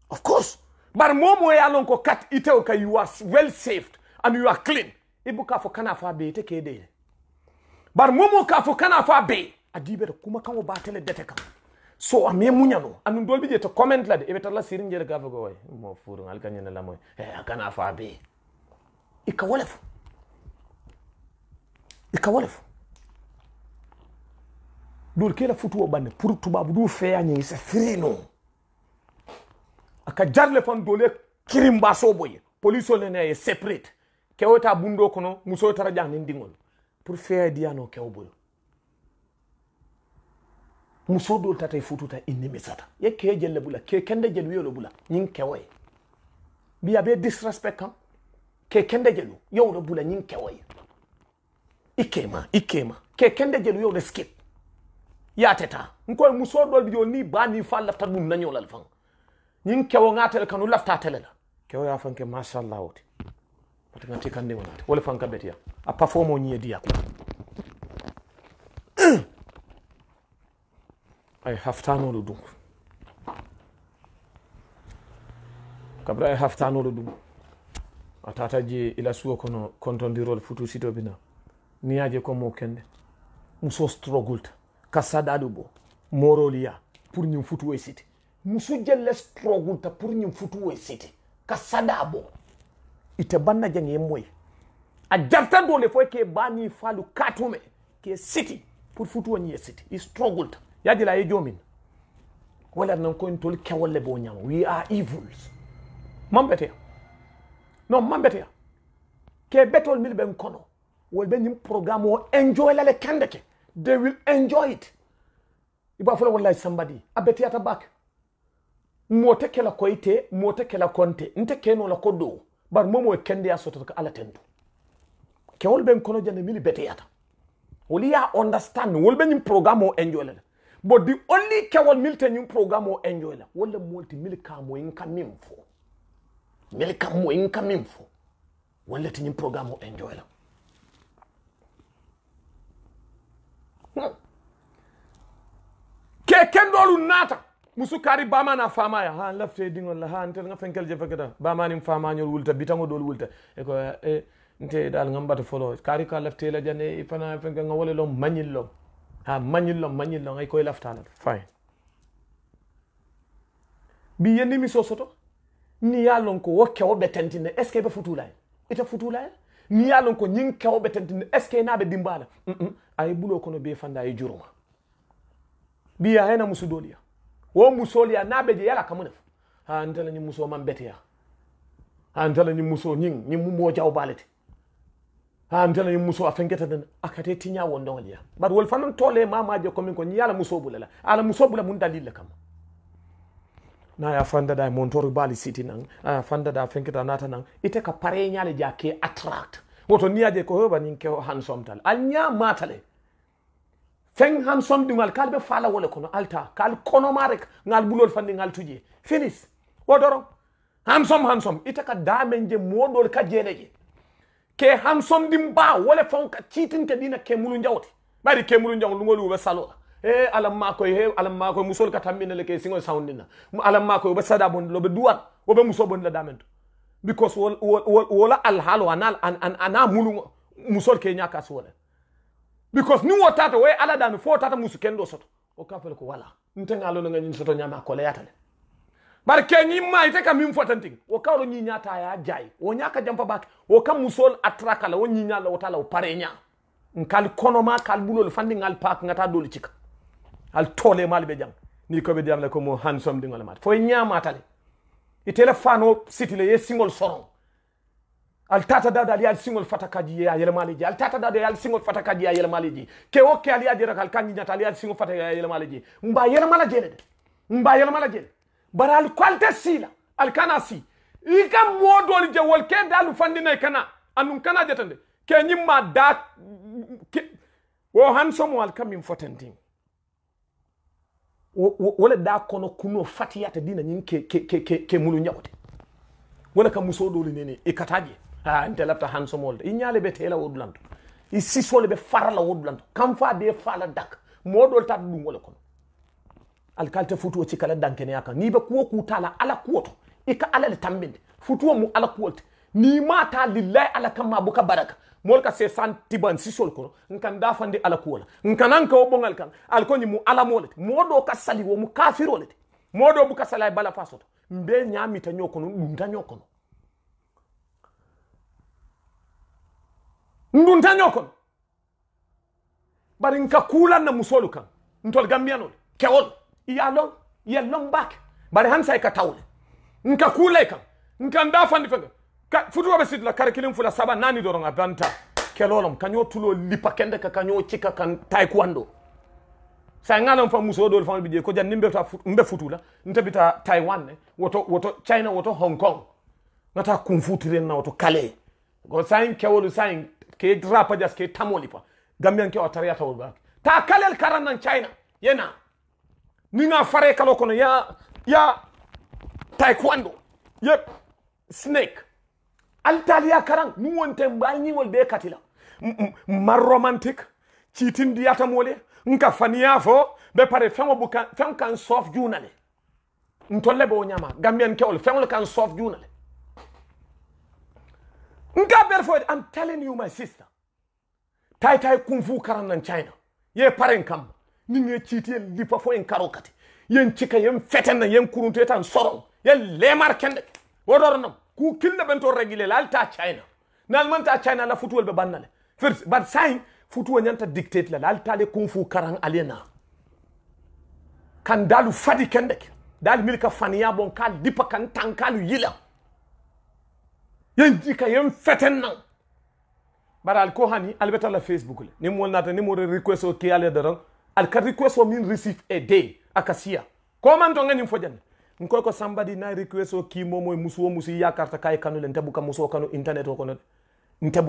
of course bar momo e alon ko kat itew ka you are well saved and you are clean ibu ka fo kana fa be te ke de bar momo ka fo kana fa be adibe kuma kan ba tele dete kam so ame muñano anum dolbi je to comment lade ebe tala sirin jere ka fo way mo furu al kanyene la moy e eh, kana fa be ikawalefu ikawalefu dol kela futuwo banne pour tubabu du feyañe sa firino aka jarle fan dole kirim mbasoɓoye police o lene ye séparate kewota bundo kono muso tara jaŋnin diŋol pour faire diyano kewo bolo muso do tata fututa inne mesata ye ke jelle bula ke kende jelu yelo bula ñiŋ kewoye biya be disrespect kan ke kende jelu yewlo bula nyin kewoy ikema ikema ke kende jelu yewle skip ya yateta nko muso dol bijol ni ba ni fa lafta ɗum nañolal faŋ nyin kewo ngatel kanu lafta tele la kewo ya fanke machallah wote ate nga teeka nnewo nate wole fanka betya apafooma onyiediyaku ay haftaano oludum kabra ay haftaano oludum atata je ila suwo kono kontondirol futu sito bina niyaje ko mo kende muso strogulta kasadaɗo bo moroliya pour ñin futu we siti musu jelle strogulta pour ñin futu e siti kasada bo ite banna jange moy a jaftan dole fo ke bani falu katume ke city pour futu ye city he struggled ya di la ye jomin wala nan ko ntol ke wala bo nyam we are evils mambete non mambete ke betol mil ben kono wol ben nim programme o enjoy la le kandake they will enjoy it iba fola wala somebody abete ata back mo tekela koite mo tekela konte nte keno la kodo bar momo e kende ya soto ko ala tendu kewol ben kono jande mili beteyata woli ya understand wol ben programme o enjoyle bo di only kewol milte ni programme o enjoyle wala molti milka mo inka mimfo milka mo inka mimfo wala ti nyum programme o enjoyle hmm. ke kendolu nata musu kari bamana famaya ha lafte dingol ha ntel nga fenkel je fekata bamani famañol wulta bitango dol wulta e ko e eh, eh, nte dal ngambata folo kari ka lafte la jane fana fenkel nga wole lom mañil lom ha mañil lom mañil lom ay koy e laftalat fine bi yenni mi sosoto ni ya lon ko wo kewo be tentine est ce que be futulay ita futulay ni ya lon ko nyin kewo be tentine est ce que na be dimbala mm -mm. ay bulo kono be fanda ay juruma biya hena musu doliya wo musoliya na be je yala kamune fo ha ntala ni muso man ya ha ntala ni muso ni ni mo jaw balete ha ntala ni muso afengeta den akate tinya wondoliya bar wol fanan tole mama je komi ko ni yala muso bula la ala muso bula mun dalil kam na ya fanda da montoru bali city nan ya fanda da fenketa nata nan ite ka pare nyale jake attract woto niyaje ko hoba nyin ke handsome tal al nya matale Feng han sondi ngal kalbe fala wole kono alta kal kono marek ngal bulol fandi ngal tuje finis wodoro hansom hansom ita ka damen je modol ka jene je ke hansom dim ba wole fon ka citin ka dina ke mulu njawti bari ke mulu njaw lungol be salo e alam mako he alam mako musol ka tambina le ke singo soundina alam mako be sada bon lo be duwan wo be muso bon la damen because wol wol wol al halo anal an an ana mulu musol ke nyaka suwala because ni wo tata wo ala dami fo tata musu kendo soto o ka fele ko wala nte ngalo nga nyin soto nyama ko le yatale bar ke ni ma ite ka min fotanting wo ka ro nyinya ta ya jai wo nya ka jampa bak wo ka musol atraka la wo nyinya la wotala wo pare nya nkal kono ma kal bulol fandi ngal pak ngata doli cika al tole mal be jam ni ko be jam la ko mo handsome dingol mat fo nyaama tale itele fano sitile ye singol soron altata dada ali al singol fatakaji ya yele maliji altata dada ali al singol fatakaji ya yele maliji ke o ke ali adira kal kanji nyata ali al singol fatakaji ya yele maliji mba yele malajele de mba yele malajele bara al kwalte sila al kana si ika li je wol ke dalu fandine kana anum kana jetande ke nyimma da ke wo han somo al kamin fotenting wala da kono kuno fatiyata dina nyin ke ke ke ke, mulu nyawte wala ka muso dole ne ne ikataje ha nte lafta hansomolde i ñaale ɓe teela wo i sisole ɓe farala wo kam fa be fala dak moɗol tata ɗum wole kono alkalte futuwo cikkala dankeneya kan ni ɓe kuwo kutala ala kuwoto ika ala le tambinde futuwo mu ala kuwolte ni mata lillahi ala kamma buka baraka mol ka se san tiban sisol kono nkan dafande ala kuwola nkanan ka ɓogal kan alkoñi mu ala molete moɗo ka sali wo mu kafirolete moɗo buka sala e bala fasoto mbe ñamita ño kono ɗumta ño kono nduntaño kono bari nka kuulan na musolu kan ntol gambiyanol kewol iya lon ye lon bake bari han say ka tawle nka kuulay kan nkan da fandi fenga futuwa be sidla kar kilim fula saba nani doron adanta kelolom kanyo tulo lipa kende ka kanyo chika kan taekwondo sa ngalam fa muso do fa bije ko janni mbeta mbe futula ntabita taiwan ne woto woto china woto hong kong ngata kum futire na woto kale go sain kewolu sain ke drapa jas ke tamoli pa gambian ke otariya taw bak ta kalel karan nan china yena ni nga fare kalo kono ya ya taekwondo yep snake altaliya karan nu wonte mbal wol be katila mar romantique yata mole nka faniya fo be pare feŋo bu kan kan soft junale ntolle bo nyama ñama ke ol feŋol kan soft junale Nga barefoot, I'm telling you, my sister. Tai tai kung fu karan nan China. Ye pare kam. Ning ye cheat ye lipa fo en karo kati. Yen chika yen feten na yen kurun tetan sorong. Yen lemar kende. Wador nam. Ku kilna bento regile la alta China. Nal man ta China la futuel be bannale. First, but sign futuwa nyanta dictate la alta le kung fu karan aliena. Kan dalu fadi kende. Dal milka faniya bon lipa kan tankalu yila. yɛngyi ka yɛn fɛtɛn na bari ali ko hani ali bɛ facebook le ni mɔɔ nata ni mɔɔ request o kɛ ale dɔrɔn ali ka request o min receive a day a ka siya kɔman tɔn ka nin fɔ jani ko ko n'a request o k'i mɔmɔ ye muso o muso i y'a karita k'a e kanu dɛ n muso kanu internet o kɔnɔ dɛ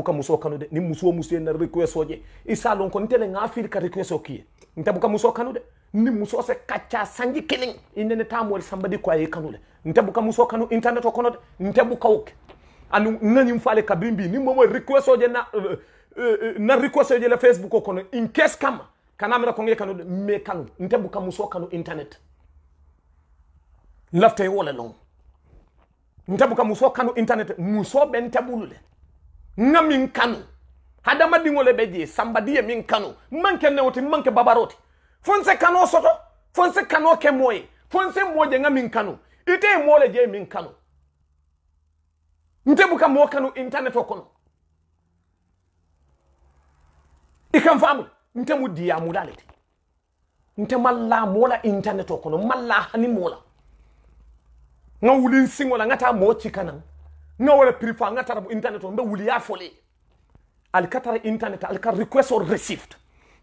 n muso kanu dɛ ni muso o muso ye na request o jɛ i ko n tɛ ne ŋ'a fili ka request o k'i ye n muso kanu dɛ ni muso se ka sanji kelen i nɛnɛ t'a ko a e kanu dɛ n muso kanu internet o kɔnɔ dɛ n o anu nani mfale kabimbi ni mwe request oje na uh, uh, uh na request oje la facebook kono in case kama kana mira konge kanu me kanu ntebu kamuso kanu internet lafte wala long ntebu kamuso kanu internet muso ben tabulule ngamin kanu hadama dingole beje sambadiye min kanu manke newoti manke babaroti fonse kano soto fonse kano ke fonse moje ngamin kanu ite mole je min ntebuka mwoka no internet okono ikamfamu ntemu diya mudaleti nte malla mola internet okono malla hani mola nga wuli nsingola nga mo chikana nga wala prifa nga tara internet mbe wuli ya fole alikatara internet alika request or received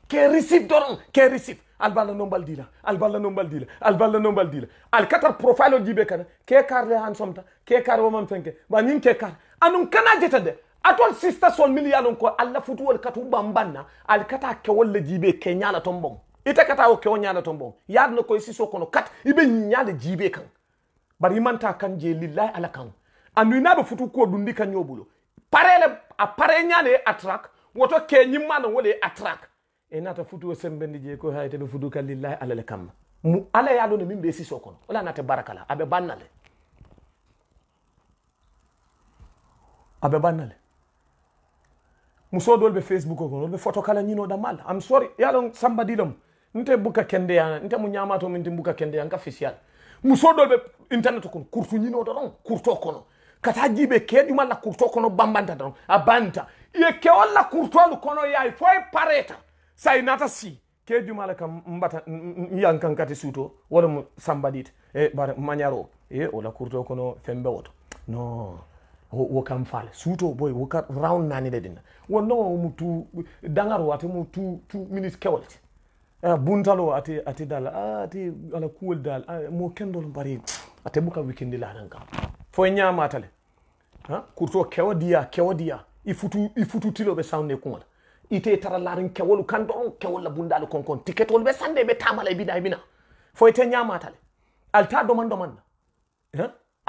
ke received doron ke received alballa nombal dila alballa nombal dila alballa nombal al alkatar profile o jibe kana ke kar le han somta ke kar woman fenke ba nyin ke kar anun kana jetade atol sista sol million ko alla futu wal katu bambanna alkata ke walla jibe ke nyala tombom ita kata o ke o nyala tombom yad no ko siso kono kat ibe nyala jibe kan bari manta kan je lillahi ala kan andu na be futu ko dundi kan yobulo parele a pare nyale attract woto ke nyimma no wole attract e nata sembe ndi je ko hayte ɗo fuduka lillahi allah le kamma mu ala ya ɗone min ɓe siso kono wala nate barakala aɓe bannale aɓe bannale dol be facebook ko kono ɓe photo kala nyino da mal i'm sorry ya don yaɗon sambadiɗom nte buka kende ya nte mu nyama to min te buka kendeyan ka official dol be internet ko kono courtu ñinoɗo ɗon courto kono kata jiɓe keɗumalla courto kono bambanta ɗon a banta ye kewolla courtolu kono yayi foye pareta sai nata si ke jumala kam mbata yankan kati suto wala mu sambadit e eh, bar manyaro e eh, wala kurto kono fembe woto no wo kam fal suto boy wo kat round nani nanide dinna wonno mu tu dangar ate mu tu tu minis minute kewolte eh, buntalo ate ate dal ah, ate ala kuwol dal ah, mo kendol bari ate buka weekend la nan kam fo nyaama tale ha kurto kewa diya ifutu ifutu i futu tilo ɓe sawne kuŋola itee tara laarin kewolu kan doron kewolla bundaalu konkon tikketol ɓe sannde ɓe tamala e mbiɗa e mina foyte ñamatale alta doman domanna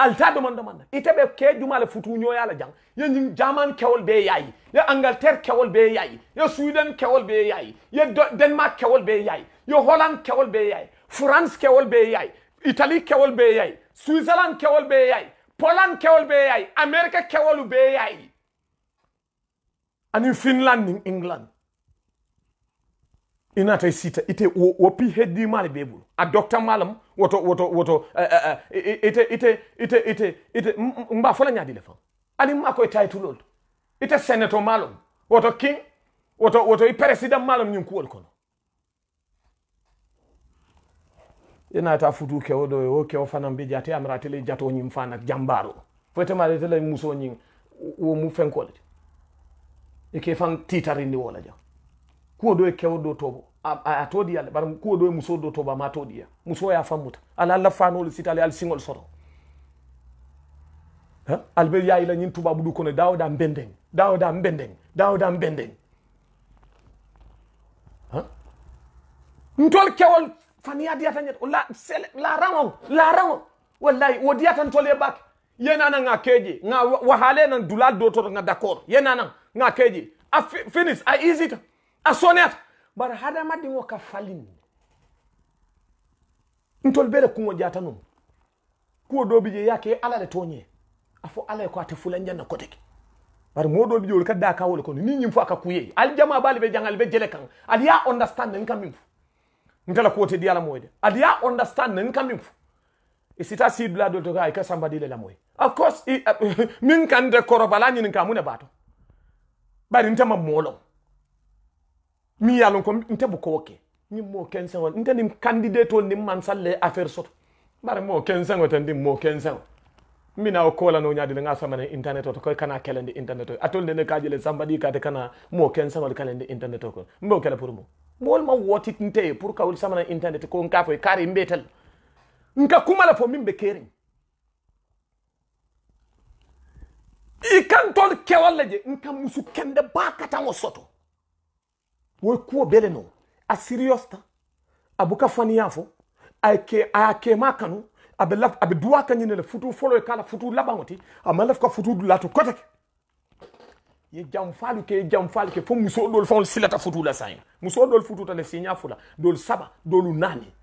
alta doman domanna ite ɓe ke jumale futu ñoyala jang ye jaman kewol ɓe yaayi ye angleterre kewol ɓe yaayi ye sweden kewol ɓe yaayi ye denmark kewol ɓe yaayi ye holland kewol ɓe yaayi france kewol ɓe yaayi italie kewol ɓe yaayi switzerland kewol ɓe yaayi poland kewol ɓe yaayi america kewolu ɓe yaayi and Finland in England inata sita ite wo phd male bebul a docteur malam woto woto woto ite ite ite ite ite mba fola nyaadi lefa ali ma koy taytu lol ite senator malam woto king woto woto i president malam nyin kuwol kono inata e futu kewo do wo kewo fanan be jati amratele jato nyim fanak jambaro fete male tele muso nyin wo mu fenkol e ke fan titarindi la jam kuwo ɗo e kewo ɗo toɓo a toɗiyale bara kuwo ɗo e muso ɗo toɓo ama toɗiya muso ya fammuta ala allah fanole sitale al siŋol soto albe yayila ñin tubabu ɗu kono dawoɗa benden dawoɗa benden dawoɗa benden ntol kewol fan yadiyata ñet la raŋo la raŋo wallayi wo diyatan tol e bake yenana nga keji nga wahale nan dula doto nga dakor yenana nga keji a finish a easy ta a sonet bar hada ma dingo ka falin ntol bere kungo jata num kuwo do bije yake ala le tonye afo ala ko ate fulan janna koteke bar mo do bije wol kadda ka wol ko ni nyim fo aka kuye al jama bal be jangal be jele kan al ya understand nan kamim ntala ko te di ala moyde al ya understand nan kamim fu isi ta si bila dolto kai ka samba dile la moy of course i, uh, eh, [laughs] min kan de korobala nyin ka bato bari nta ma molo mi yalon ko nta bu ko woke ni mo kensen won nta nim candidate on nim man salle affaire soto bari mo kensen o tan dim mo kensen mina o kola no nyaade nga samane internet to koy kana kelende internet to atol ne ka jele samba di de kana mo kensen wal kalende internet to ko mbo kala pour mo mol ma woti ntey pour kawul samana internet ko nka foy kari mbetel nka kuma le fo min be keriŋ i kan tol kewol le je nka musu kende baa kataŋo soto wo kuwo bele no a siriyos ta a buka faniya fo a ye kema kanu a be, laf, a be duwa ka ñine le futu folo ye ka la futu labaŋo ti a ma laf ka futu dulato kote ke ye janfaalu ke ye janfaalu ke fo musoo doolu faŋolu silata futu la saŋ muso doolu fututa le siña la doolu saba doolu naani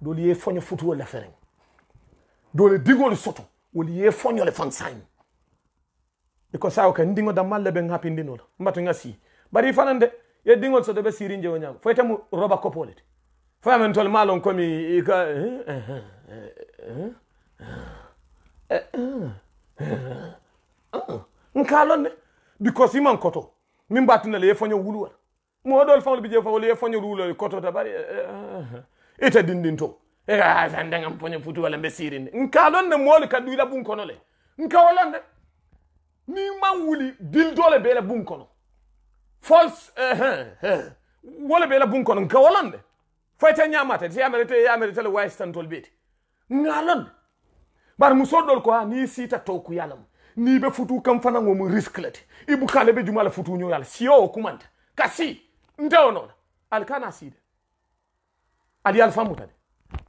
doli li foño futuwol le fereŋ doli digolu soto wolu ye foño le fan saŋ i ko sawo ka ndiŋo dammal le be ŋapindino la mbatu ŋa sii bari i fanaŋ de ye diŋol soto be siirin jewo ñaama fo ite mu roba kopo le ti fo yamen tol maa loŋ komi i ka nka lon de because i maŋ koto miŋ baatinna le ye foño wuluwa moo doolu faŋolu bi jee fo wolu ye foño wuluwa le koto ta bari ita dindin to sandegam poñe futi walla mbe sirinde nka ɗon ne moole kaddu ila bun kono le nka holon de ni man wuli dildole beela bun kono false eh, eh, eh. wole beela bun kono nka holon de foyte ñamata te yamerete yamerete le waystantol beeti ngalon de bari musoɗol ko a nii siita tow ku yalam ni ɓe futu kam fana gomo risque lete i ɓe jumala futu ñoyala siyo o kumanta ka si ntewo noon kana siide ali yiyaɗa fammutade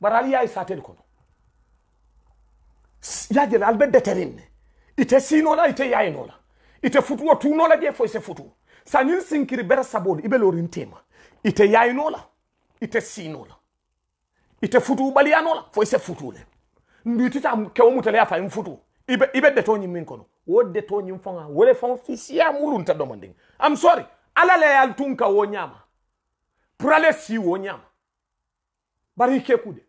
bara ali yiya e sateɗe kono yajele alɓe deterine ite sinola ite yayinola ite futuwo tunola ƴe foy ise futuwo sa ñin sinkiri bere sabode iɓe lorintema ite yayinola ite sinola ite futu fo ise ɓaliyanola foy se futule ke wo mutele ya fayin futu ibe ibe deto ñin min kono wo deto ñin fanga wole fan fisiya mulunta domandin i'm sorry ala le al tunka wo nyama pour aller si wo nyama bari ke kude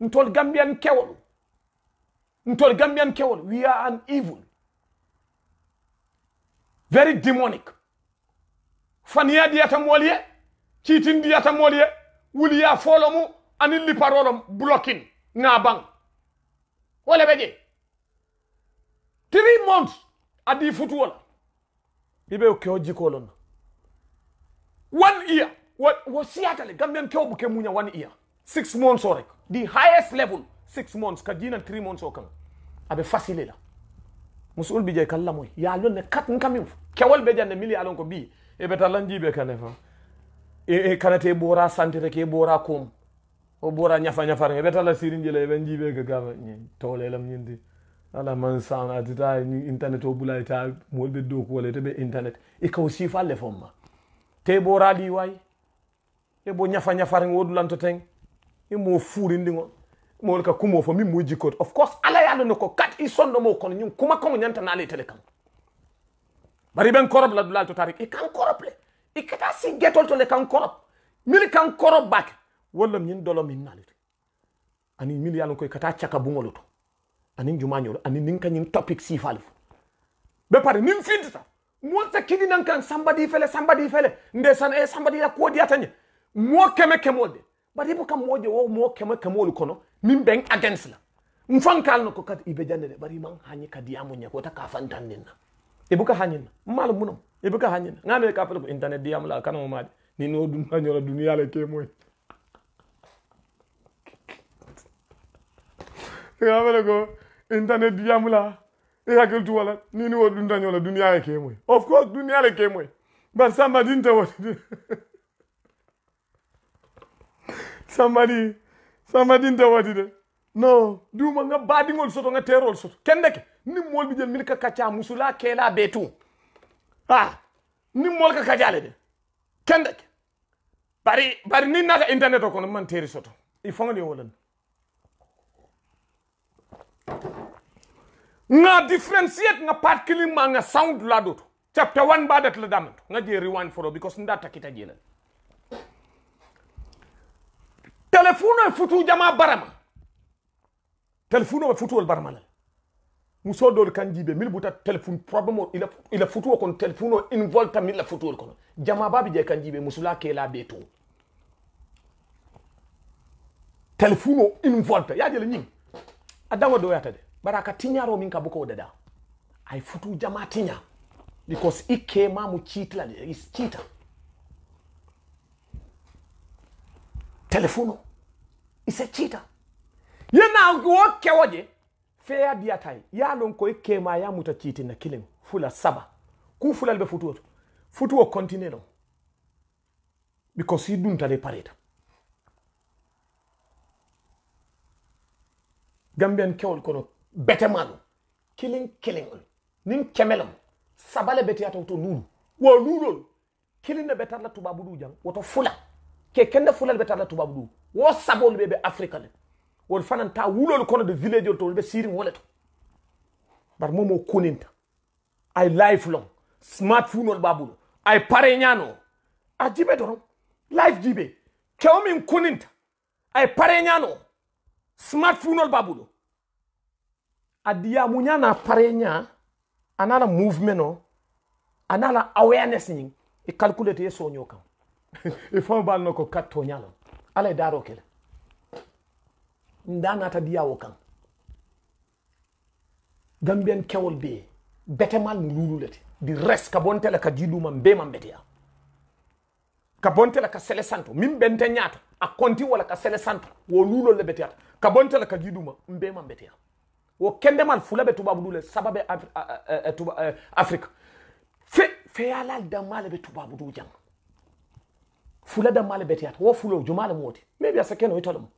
ntol gambian kewol ntol gambian kewol we are an evil very demonic faniyadiyata moolye ciitindiyata moolye wuliya folomu anin liparolom blocking nga bang wala ɓe je three months adi futuwola iɓe kewo jikolon one year wo siyatale gambian kewo ɓuke muña one year six months o rek di highest level six months ka jiinan three months o kan aɓe facile la musul bi jeyi kallamoy ya lon ne kat kamim kewol be jande milli alon ko bi e ɓe tallan jiiɓe kane fa e, e kanate e ɓora santé rek e ɓora kom o ɓora ñafa ñafare eɓe talla sirinjila eɓen jiiɓe ke gaa tolelam ñinti ala man san atita internet o ɓulay ta mol ɓe dow kuwole te ɓe internet e kaw sifalle fomma te ɓora liway e ɓo ñafa ñafareng wodulanto teng imo fuuri ndi mo ka kumo fo min muji kot of course ala ya no ko kat i mo nyum kuma ko nyanta na le bari ben la dulal to tarik kan le kata si getol to le kan mil kan bak dolo min ani mil kata chaka ani ani nin kan topic si be pare nin fintita mo ta kidi nan kan somebody fele somebody fele ndesan e eh, somebody ko mo keme bari hebu kama mmoja wao mwoke kama ulikono mimbeng against la mfan kalno ko kat ibejanne bari man hanyi kadiyamu nyako ta kafan tannina ibuka hanyin mal munum ibuka hanyin ngame ka fa internet e e diyam la kanu ma ni no dun hanyola duniya la ke moy ngame e ko internet diyam la e hakil tu wala ni ni wodun tanyola duniya la dunya ke moy of course dunya la ke moy but somebody didn't tell [laughs] somebody somebody ndawatide no duma nga badingol soto nga teerol soto kende ke niŋ mool bi jël milka kacha musula kela betu ah ni mool ka kacaa de kende bari bari ni naka internet ko kono man teeri soto i faŋol ye wo nga differentiate nga nga sound la dot chapter 1 badat la dam nga rewind foro because nda takita jelen telefuno e futu jama barama telefuno e futu barama baramalal muso do kan jibe mil buta telefon problem il a il a futu kon telefono volta mil la futu kon jama babi je kan jibe musula kela be to telefono volta ya je le nyim adawa do ya tade baraka tinyaro min ka buko dada ay futu jama tinya because ikke mu cheat la is cheater telefono ise chita yana wo kewoje feya diyatay ya lon koye kema ya muta na kilim fula saba ku fulal be futuwoto futuwo continue no because i duntale pareta gambian kewol kono betema ɗum kilin kilingol nin kemelom sabale beteyataw to luulu wo luulol kilin be tarla tubabu ɗu jam woto fula ke kende fulal ɓe tarla tubabu ɗum wo sabol ɓe ɓe africa le won fanan ta wulol kono de village ol to ɓe sirin wole to bar momo koninta ay life long smartphone ol babuɗo ay pare ñano a jiɓe doron life jiɓe kewmin koninta ay pare ñano smartphone ol babuɗo adiya muñana pare ña anala movement o anala awareness ñin e calculete ye soño [laughs] e fɛn b'a nɔ ko ka tɔnya la ala ye daarɔ kɛlɛ nda nata diya o kan gambian kɛwol bɛ betemal bɛɛ tɛ ma lulu lɛ ten di res ka bɔ la ka ji ma n bɛɛ ma n bɛ tiya ka bɔ n tɛ la ka sɛlɛ santo min bɛ n tɛ ɲa ta a kɔnti wala ka sɛlɛ santo wo lulo lɛ bɛ ka bɔ la ka ji ma n bɛɛ ma n bɛ tiya wo kɛndɛmal fula bɛ tubabu lɛ saba bɛ afirika fɛ fɛ yala dama lɛ bɛ tubabu jan fula dammale beteyata wo fulol jumale mo woti mais mbiya sakkeno e tole mum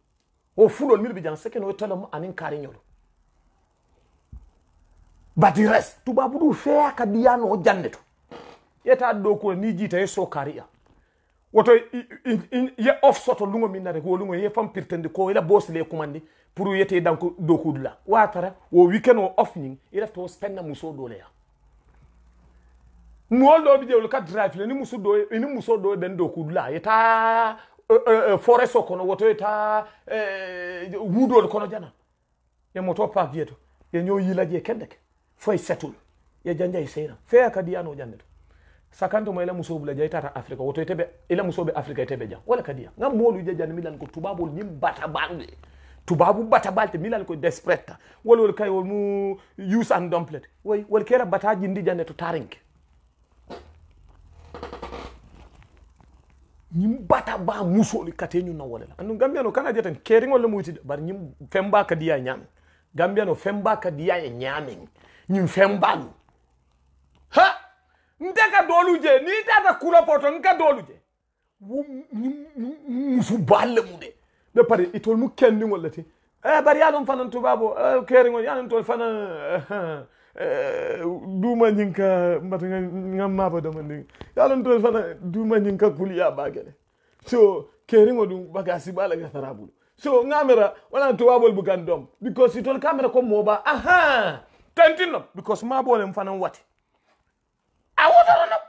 wo fulol milɓe jana sakkeno e tole mum anin kariñol badi res tubabu ɗu feya ka ɗiyano o jande to ƴetaɗo ɗo kono ni jiita e so kariya woto ye of soto lungo min nare ko lungo ye fampirtende ko ila bosile kumandi pour yete danko dow kuudu la watara wo weekend o off ñing i refto spenda muso ɗo leya mɔɔ dɔw bi jɛ olu drive le ni muso dɔ ni muso dɔ bɛ n don k'u la a e, e, e, forest kɔnɔ wɔtɔ ye taa wu dɔ de kɔnɔ jana ye mɔtɔ pa vieto to ye nyɔ yi lajɛ kɛn dɛkɛ fo ye settle ye janja ye seyira fɛn y'a ka di yan n'o jan de sakanto ma ila muso bila ja itata afrika woto itebe ila muso be afrika itebe ja wala kadia nga molu ja jan milan ko tubabu ni bata bande tubabu bata balte milan ko desperate wala wala kay mu use and dumplet way wala kera bataji ndi jande to tarinke ñim bata ba musoli kate ñu nawole la andu gambiano kana jeten keringol le muyti bar ñim femba ka diya ñam gambiano femba ka diya e ñamen ñim fembalu ha ndaka dolu je ni tata kula poto nka dolu je wu wo musu balle mu de be pare itol mu kendingol lati eh bar ya don fanan tubabo eh, keringol ya don tol fanan eh, eh, Eh, duma ñinka mbata nga maba dama ndi yalon to fana duma ñinka kuliya bagene so keringo ɗum bagasi bala gasara bulu so ngamira wala tubabol bukan dom because itol kamera ko moba aha tantinno because mabole m fanan wati a wotarono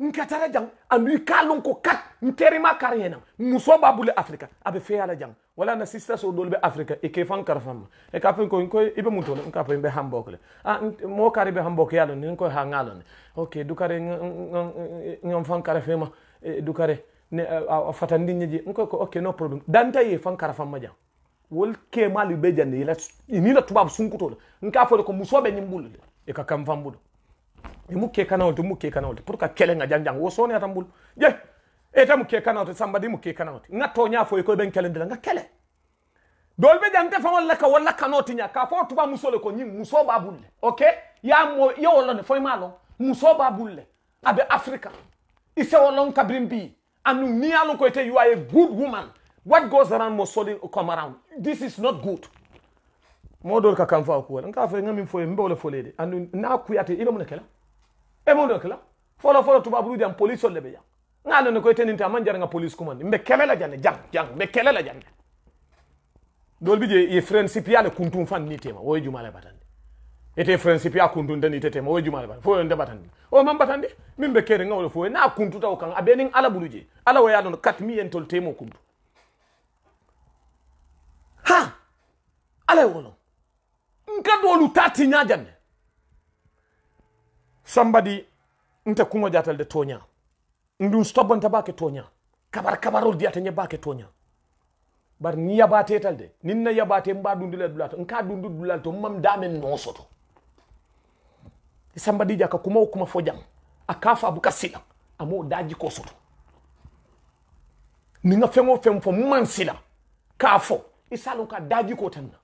nkɛtɛrɛ jan anu ikalon ko kat nterima kari yɛna muso b'a bolo afirika a bɛ fɛn wala na sista so dolu bɛ afirika i kefan karafa ma e k'a fɔ ko ko i bɛ mun k'a fɔ n bɛ le ah mo kari bɛ hanbɔk yala ni n ko han ŋa lɔn ok dukare ŋan fan karafe ma e, dukare ne a fata ndi ɲɛji n ko ko no problem danta ye fan karafa ma jan wol kemali bɛ jan de yɛlɛ ni la tubabu sunkuto la n ko muso bɛ ɲin e ka kan fan e mukke kanawol to mukke kanawol pour que kelenga jang jang wo sone tan bul je e eh, ta mukke kanawol to samba di mukke kanawol ngatto nya foy ko ben kelendela nga kele dolbe jante fa wala ka wala kanoti nya ka fo tuba le ko nyin muso ba bulle okay ya mo ye wala ne foy malo muso ba bulle abe africa ise wala ka brimbi anu ni alon ko ite you are a good woman what goes around must surely come around this is not good modol ka kan fa ko wala nka fa ngami foy mbole folede anu na kuyate ibe mun kala e kala folo folo tuba buru jam police le be jam ngalo ne ko tenin ta man jar nga police kuma mbe la jane jang jang mbe la jane dolbi je e friendship ya le kuntum fan ni tema wo juma le batande ete friendship ya kuntum dani tete ma wo juma le batande fo nda batande o man batande min be kere ngawlo fo na kuntu taw kan abenin ala buru je ala waya don kat mi en tol temo kuntu ha ala wolo nka dolu tati nya jane somebody nte kuŋo jatal de tonya ndu stobon tabake tonya kabar kabarol diyata ñe bake tonya bar ni yabatetal talde nin na yabate mba dundule dulal to nka dundu dulal to mam damen no soto somebody jaka kuma kuma fojam akafa abuka sila amo daji ko soto ni nga fengo fem fo man sila ka fo ka daji ko tanna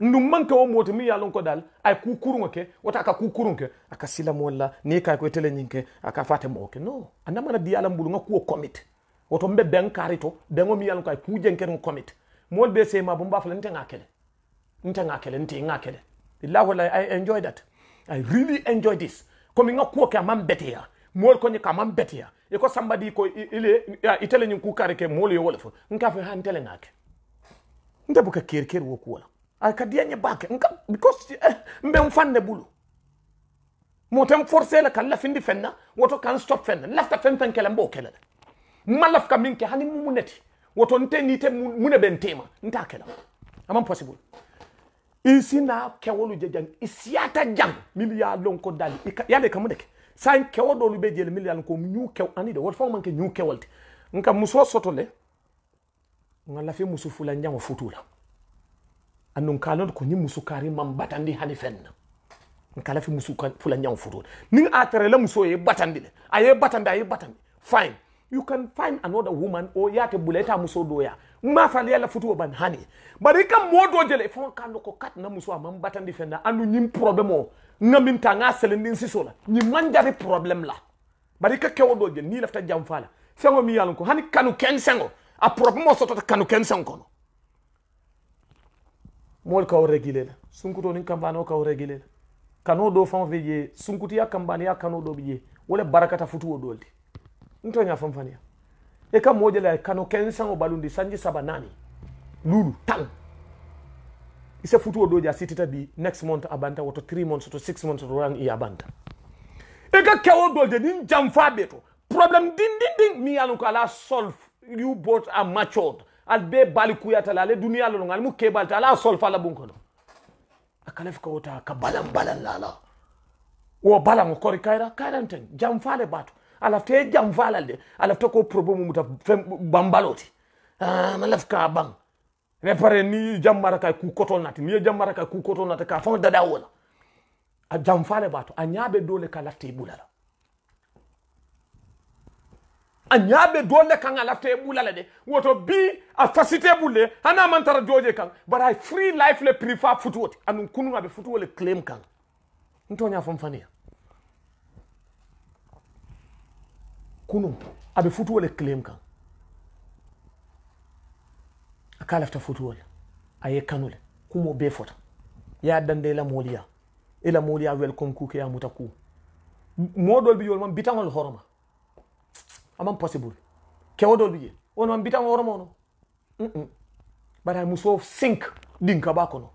ndu manke o moti mi yalon ko dal ay ku ke wata ka ku kurunga ke aka silam wala ni kay ko tele nyinke aka fate mboke no anda mana di alam bulunga ku commit woto mbe ben karito dengo mi yalon kay ku jenke no commit mol be sema bu mbafla nte ngakele nte ngakele nte ngakele billahi wala i enjoy that i really enjoy this komi nga ke amam betia mol ko ni kamam betia e ko somebody ko ile itele nyin ku kare ke mol yo wolfo nka fe han tele ngake nte buka kerker wo kuwala akadia nye bake nka because eh, mbe mfanne bulu moten forcé la kan lafindi fenna woto kan stop fenna lafta fen fen kelen bo kelen ma ka minke hani mu neti woto nte ni te mune ben tema nta kela am possible isi na kewolu jejan isiata jang miliya lon ko dali yale kamu deke san kewo dolu be jele miliya ko nyu kew ani de woto fo man nyu kewolte nka muso soto le nga lafi musu fulan jango futula Anu kalon ko ni musukari mam batandi hani fenna kala fi musuka fula nyaw futu ni a tere la muso ye batandi le a ye batandi a ye batandi fine you can find another woman o yate bula muso doya ma fali yalla futu ban hani Barika kam jele fo kan ko kat na muso mam batandi fenna anu ñim problemo ngamin ta nga selendin siso la ñi man jari problem la bari ka kewo do jele ni lafta jam fala sengo mi yalan ko hani kanu ken sengo a problemo soto sotota kanu ken sengo moolu ka wo régulé la sunkutoo niŋ kanbaanoo ka wo régulé la kanoo doo faŋo ya jee sunkutiya kanbaaniya kanoo doo be jee wo le barakata futuwo doolu ti nto ñaa faŋ faniya i e ka moo je la kano kensaŋo balundi sanji saba naani luulu taŋ i se futuwo doo je a sitita bi next month a banta woto 3 months to 6 months to ran i a banta i e ka kewo doolu je niŋ janfaa be to problème dindindin miŋ ye a loŋ ko ala solve you both are matured al be bali kuyatala ale duniya lo ngal mu kebalta ala sol fala bun kono akalef ko ta ka balan balan lala wo balan ko ri kaira kaira tan jam fale batu ala te jam fala de ala to ko problem mu ta bambaloti ah malaf ka bang repare ni jam maraka ku kotol nati ni jam maraka ku kotol nati ka fon dada wala a jam fale batu a nyabe dole ka lafte bulala a ɲa bɛ dole kan a lafita e bula la de woto bi a fasite bulle hana man tara joje kan bara a free life le prifa futuwo ti anun kunun a bɛ futuwo le claim kan n to ɲa fan faniya kunun a bɛ futuwo le claim kan a ka lafita futuwo le a ye kanu le kumo bee fota ya dande la mooliya i e la mooliya welcome ku ke ya muta ku moo dol bi yol man bitaŋol horoma aman possible kewɗol ɓiye won man mbitama wormo no mm -mm. bara muso cinq ɗinka ba ba kuma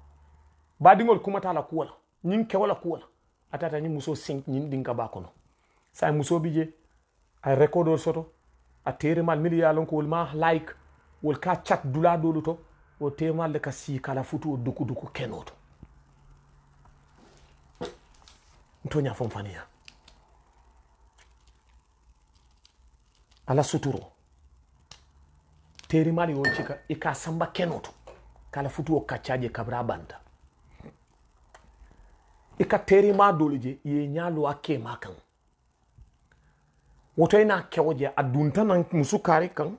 kono la kumatala kuwala ñin kewala kuwala atata ñin muso cinq ñin ɗinka ba kono sa muso ɓije a recordol soto a tere mal milia lon ko ma like wol ka chat dula ɗolu to o temalle ka si kala futu o duku duku kenoto ntonya fomfania ala suturo terimani wonci ka i ka samba kenoto kala futuwo kaccaje kabra banta i ka terima dolu je ye ñalo a kema kan woto ina kewo je a dunta nan musu kari kan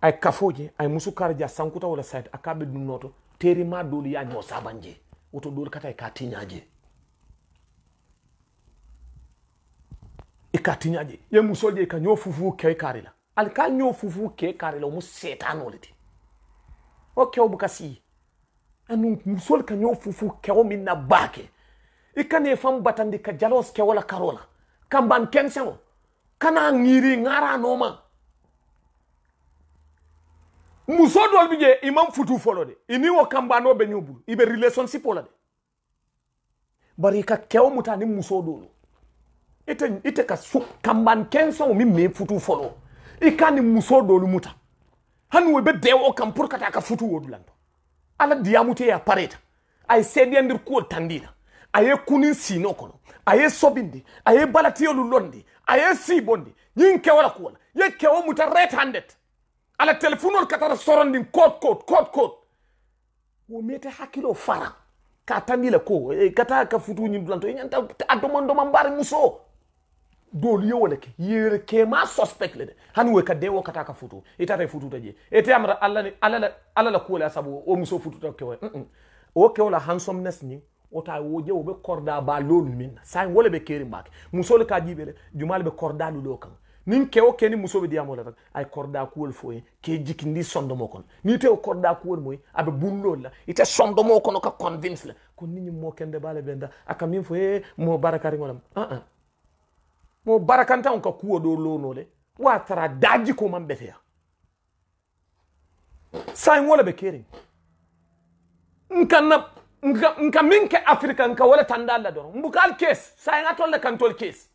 ay kafo je ay musu kari je a sankuta wala sait a ka be dunnoto terima dolu ya ño sabanje woto dolu kata e ka tiña je ikatinyaje ye musoje je ka ɲɔ fufu ke karila al ka nyo fufu ke karila mu setan le o ke o ka si anu musol ka nyo fufu ke o minna bake ikane fam i ka batandi ka jalos ke wala karola kamban ka ban kana ngiri ngara nɔ ma muso dol bije imam futu folo de ini wo kamba no be bulu ibe relationship la de bari i ka kɛw muta muso dolo ite ite ka su kamban kensan mi me futu fɔlɔ ika ni muso do mu ta hali o bɛ bɛn o kan pour ka ka futu wodu lan ala dia muti ya pare ay sedi andir ko tandi ay kunin sino ko ay kɔnɔ a ye sobindi a ye balatiyolu londi a ye sibondi ɲin wala kuwala ye kɛwo muta right handed ala telefono ka tara sorondi kot kot kot kot wo mete hakilo fara ka tandi ko e, kata ka futu nyin dulanto i ɲanta a doman muso dolu yewoleke yere ma suspect lede hani we kadde wo kata ka futu itata fututa je ete amra alla ni alla alla la kula sabu o muso fututa ke wo mm o ke wala handsomeness ni o ta wo je wo be korda ba lolu min sa wole be keri mbake muso le ka jibele jumal be korda lu do kan nin kewo keni muso be diyamo la tan ay korda kuwol foye ke jikindi sondomo kono ni te o korda kuwol moy aɓe bullol la ite sondomo kono ka convince la ko nini mo kende bala ɓe nda aka min fo e mo barakarigolam uh -uh. mo barakantaŋo ka kuwo do loono le wo a tara daaji ko maŋ beteya saayiŋ wo le be keeriŋ nka na nka nka miŋ ke afirika nka wo le tandaal la doroŋ mbuka ali keesi saayiŋ a tol le kantol keesi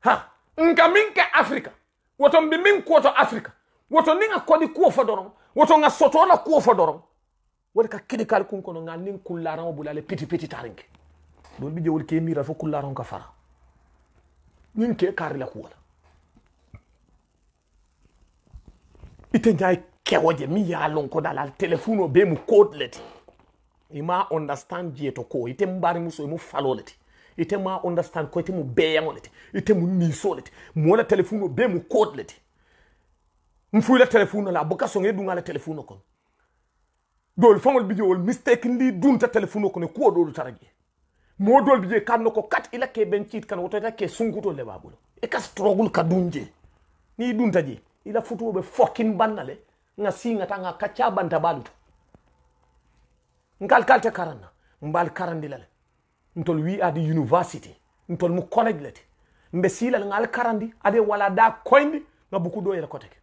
ha nka miŋ ke afirika woto mbi miŋ to afirika woto niŋ a kodi kuwo fo doroŋ woto ŋa soto la kuwo fo doroŋ wo le ka kidikaali kuŋ kono ŋa niŋ kullaaraŋo bula le piti piti tariŋ ke doolu bi je ke miira fo kullaaraŋo ka fara ñin ke kari la kuwala ite ñay kewo je mi ya lon ko dala telefono be mu code leti ima understand je to ko ite mbari muso e mu falo leti ite ma understand ko ite mu beyango leti ite mu niso leti mola telefono be mu code leti mfuila telefono la boka songe dunga la telefono kon dol fangol bidio wol mistakenly dunta telefono kon e ko do tarage modol bije kanno ko kat ila ke bencit kan wotata ke sungutol le babulo e ka struggle ka dunje ni dunta je ila futuo be fucking bannale nga singa nga kacha banta baluto ngal kalta karanna mbal karandilale ntol wi adi university ntol mu college lete mbe silal ngal karandi ade wala da koyndi nga buku do koteke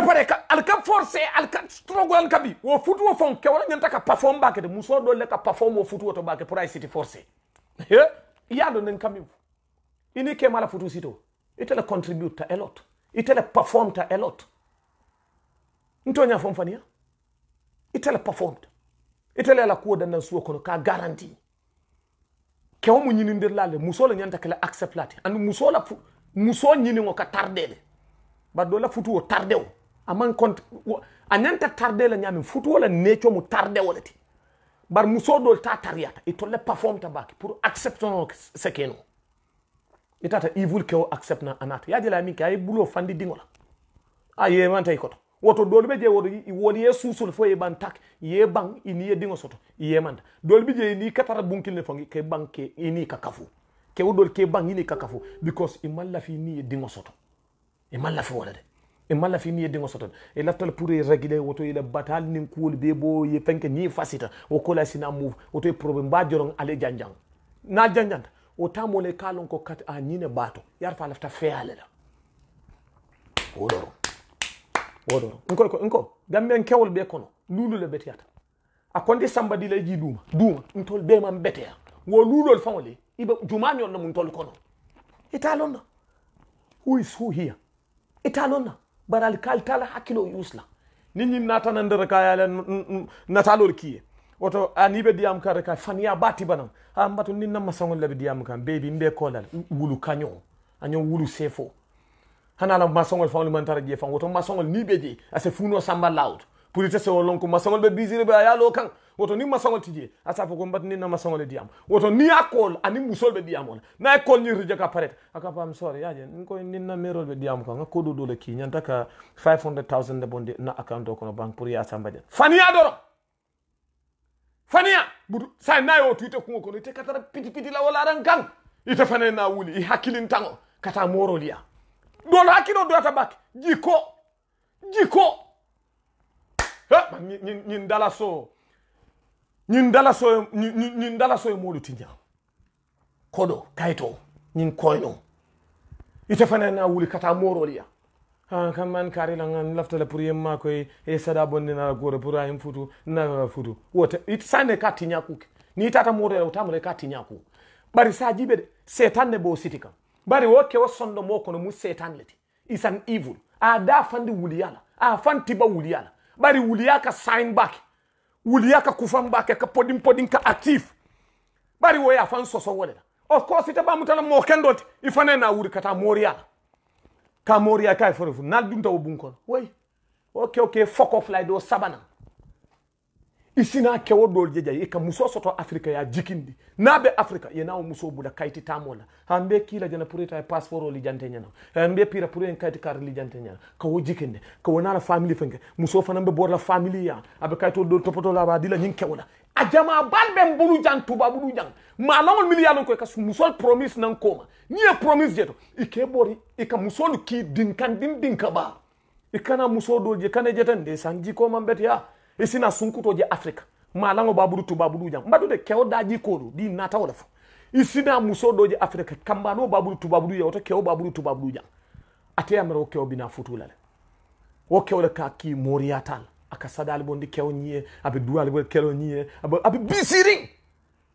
ɓe pare ka alka forcé alka strogol kabi wo futuwo fon kewala ñanta ka pafom bake de muso ɗolle ka pafom wo futuwo to bake pour ay siti forcé yaɗo nen kammi ini kemala futu sito itele contribute ta elot itele perform ta elot ntoña fom faniya itele perform ta itele ala kuwo dannan suwo kono ka garantie kewo mu ñinindirlale muso la ñanta kele accept late andu muso la muso ñiniŋo ka tardede bar do la futuwo tarde o aman compte a nanta tarde la ñamin futu wala neco mu tarde wala ti bar musoɗol ta tariyata e tolle performta baki pour acceptono sekeno itata evil ke o accept na anata yajila min ke ayi bulo fandi dingola a yemantay koto woto dolu be je woto woni ye susul fo ye ban tak ye ban ini ye dingo soto ye manda dolu be je ni katara bunkil ne fongi ke ban ke ini kakafu ke wodol ke ban ini kakafu because imalla fi ni ye dingo soto imalla fi wala de e malla fi mi yeddigo soton e laftal pour régler raguiɗe woto ila batal nin kuwol be bo ye fenke ni fasita o kola sina move woto e probléme mba joron ale janjang na janjanta o tamole kalon ko kat a ñine bato yar fa lafta feyale la wodoro wodoro nko ko nko gambe en kewol be kono lulu le betiyata a kondi samba dila ji duma duma ntol be man beteya wo lulol fawle ibe jumani on mun tol kono italonna who is who here italonna baral kal tala hakkilo yusla ni ñin natanandere ka yalen natalol kiye woto ani ɓe diyam kare ka faniya bati banan ha mbato nin namma sagol leɓe diyam kam beebi mbe kolal wulu kañoo añon wulu sefo hanala masogol fangol mantara jee fan woto masogol ni ɓe je ase fuuno samba lawd pour ite sewol lon ko masogol be bisiri ɓe a yaalo kan woto ni masoŋo ti jee asa fo ko ni na masoŋo le diyam woto ni akol ani musol be diyam ona na ekol ni rije ka paret aka pam sorry yaje ko ni na merol be diyam ko ngako do do le ki nyanta ka 500000 de bonde na account ko no bank pour ya samba faniya doro faniya budu sai nayo tuite kungo ko te katara piti piti la wala ran kan ite fane na wuli i hakilin tango kata ya dolo hakkilo do ata bak jiko jiko ha nyin dala so ñin dala soyo ñin dala soyo moolu tinja kodo kayto ñin koyno ite fana na wuli kata moroliya ha kam man kari la ngan lafta la pour yemma koy e sada bonne na gore pour ayim futu na futu wote it sane kati nyaku ni tata model utamre kati nyaku bari sa jibe de setan ne bo siti kam bari woke wo sondo mo kono mu setan leti is an evil a da fandi wuliyala a fanti ba wuliyala bari wuliya ka sign back wuliya kufamba kufan ba ka podin podin ka aktif, bari wo ya fan soso wo of course ite ba mutala mo kendot ifane na wuri kata moria ka moria kai forofu nal dunta wo bun okay okay fuck off like do sabana isina kewoɗol jeƴayi ikka e muso soto afrique ya jikindi naɓe afrique yenawo muso buda kayti tamola ha mbe jana pour ta passeport o lijante ñana ha pira pour en kayti carte lijante ñana kawo jikinde ka wonala famille fenke muso fana mbe borla famille ya aɓe kayto ɗo topoto laɓa dila ñin kewla a jama balɓe mbulu jan tubaɓulu jan ma lawol milliard koy kas musol promise nan koma ni e promise jeto ike bori ika musolu ki dinkan din dinka ɓa ikana muso ɗol je kane jeten de sanji koman ɓete ya isina sunkuto je africa malaŋo babulu tubabulu jam de kewo daji koɗo ɗi natawo ɗefo isina muso je afrika kamba ɗoje africa kambano babulu tubabulu jam oto kewo babulu tubabulu jam ateya mera wo kewo bina futulale wo kewle ka ki moriyatal aka sadali bondi kewo ñiye aɓe duwali bo kewo ñiye aɓe bisirin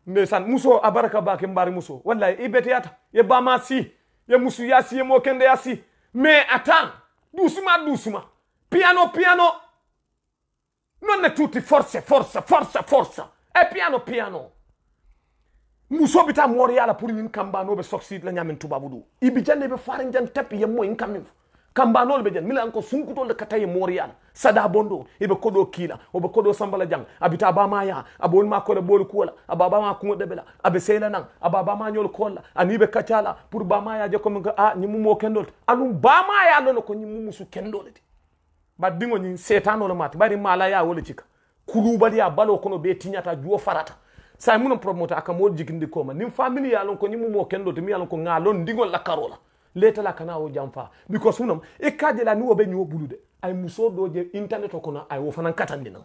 ndesan muso abaraka bake mbari muso wallahi ibeteyata e ye bama si ye musu ya si ye mo kende ya si mais attends dusuma dusuma piano piano non è tutti forse, forse, forse, forse. E piano piano. muso bita mori yala pour yin kamba no be succeed la nyamen tubabu du ibi jande be faran jan tap ye moy kamin kamba no be mila milan ko sunkuto le kataye mori yala sada bondo ibe kodo kila o kodo sambala jang abita ba ya abol ma ko le bol ababa ma ko de abe sela nan ababa ma nyol kola ani kachala pour ba ya je ko a nyimu mo kendol alum ba ya no ko nyimu musu kendol bat biŋo ñiŋ seetano le maati bari maalaya wo le cika kulubaliya baloo kono bee tiñata juwo farata saye muno promote aka moolu jikindi kooma niŋ famili ye a loŋ ko ñiŋ mu moo kendo ti miŋ ye a loŋ ko ŋa loŋ ndiŋol la karo la leetala kana wo janfa because munom i ka je la niŋ wo be ñoo bulu de ay musoo doo je internet o kono ay wo fanaŋ katandi naŋ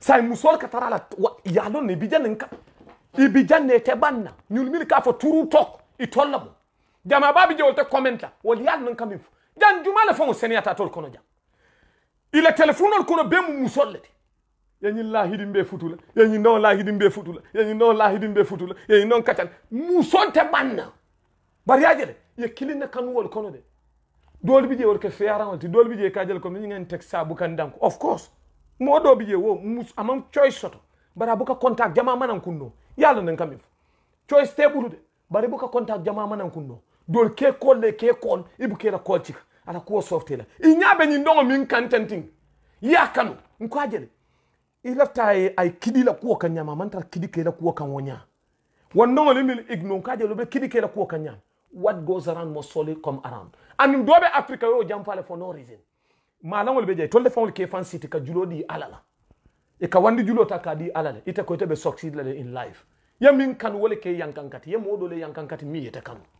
saye musoolu ka tara la ye a loŋ ne i bi janniŋ ka i bi janne ite baŋ na ñulu mili ka fo turu tok i tol la mu baa bi je wolu te comment la wolu ye a loŋ ka miŋ fo jaŋ juma le faŋo seneyata tolu kono jaŋ ila téléphone kono bemu musolle de yañin lahidin be futula yañin noon lahidin be futula yañin noon lahidin be futula yañin noon kacal musonte manna bariyaje de ye kilinna kanuwol kono de dool bi je wor ke feyaran ti dool bi je kajal comme ni ngeen tek sa bu kan danko of course mo do bi je wo mus amam choice soto bara buka contact jama manan kunno yalla nan kamif choice te bulu de bari buka contact jama manan kunno dool ke kolle ke kon ibu ke la kol cika ala kuwo softela i ñaaɓe ñin ɗoŋo min kantantin ya kanu nko ila i lafta ye ay kidi la kuwo kan ñaama mantara kidi ke la kuwa kan wo ñaa won ɗoŋo li min igno kaje ajele ɓe kidi ke la kuwa kan ñaam what goes around must solely come around anin doɓe africa yo jamfale for no reason malaŋol ɓe je tolle fon ke fan city ka julodi alala e ka wandi julo ta ka di alala la ite koyte ɓe succeed la in life ye min kanu wole ke yankankati ye moɗo le yankankati mi yete kanu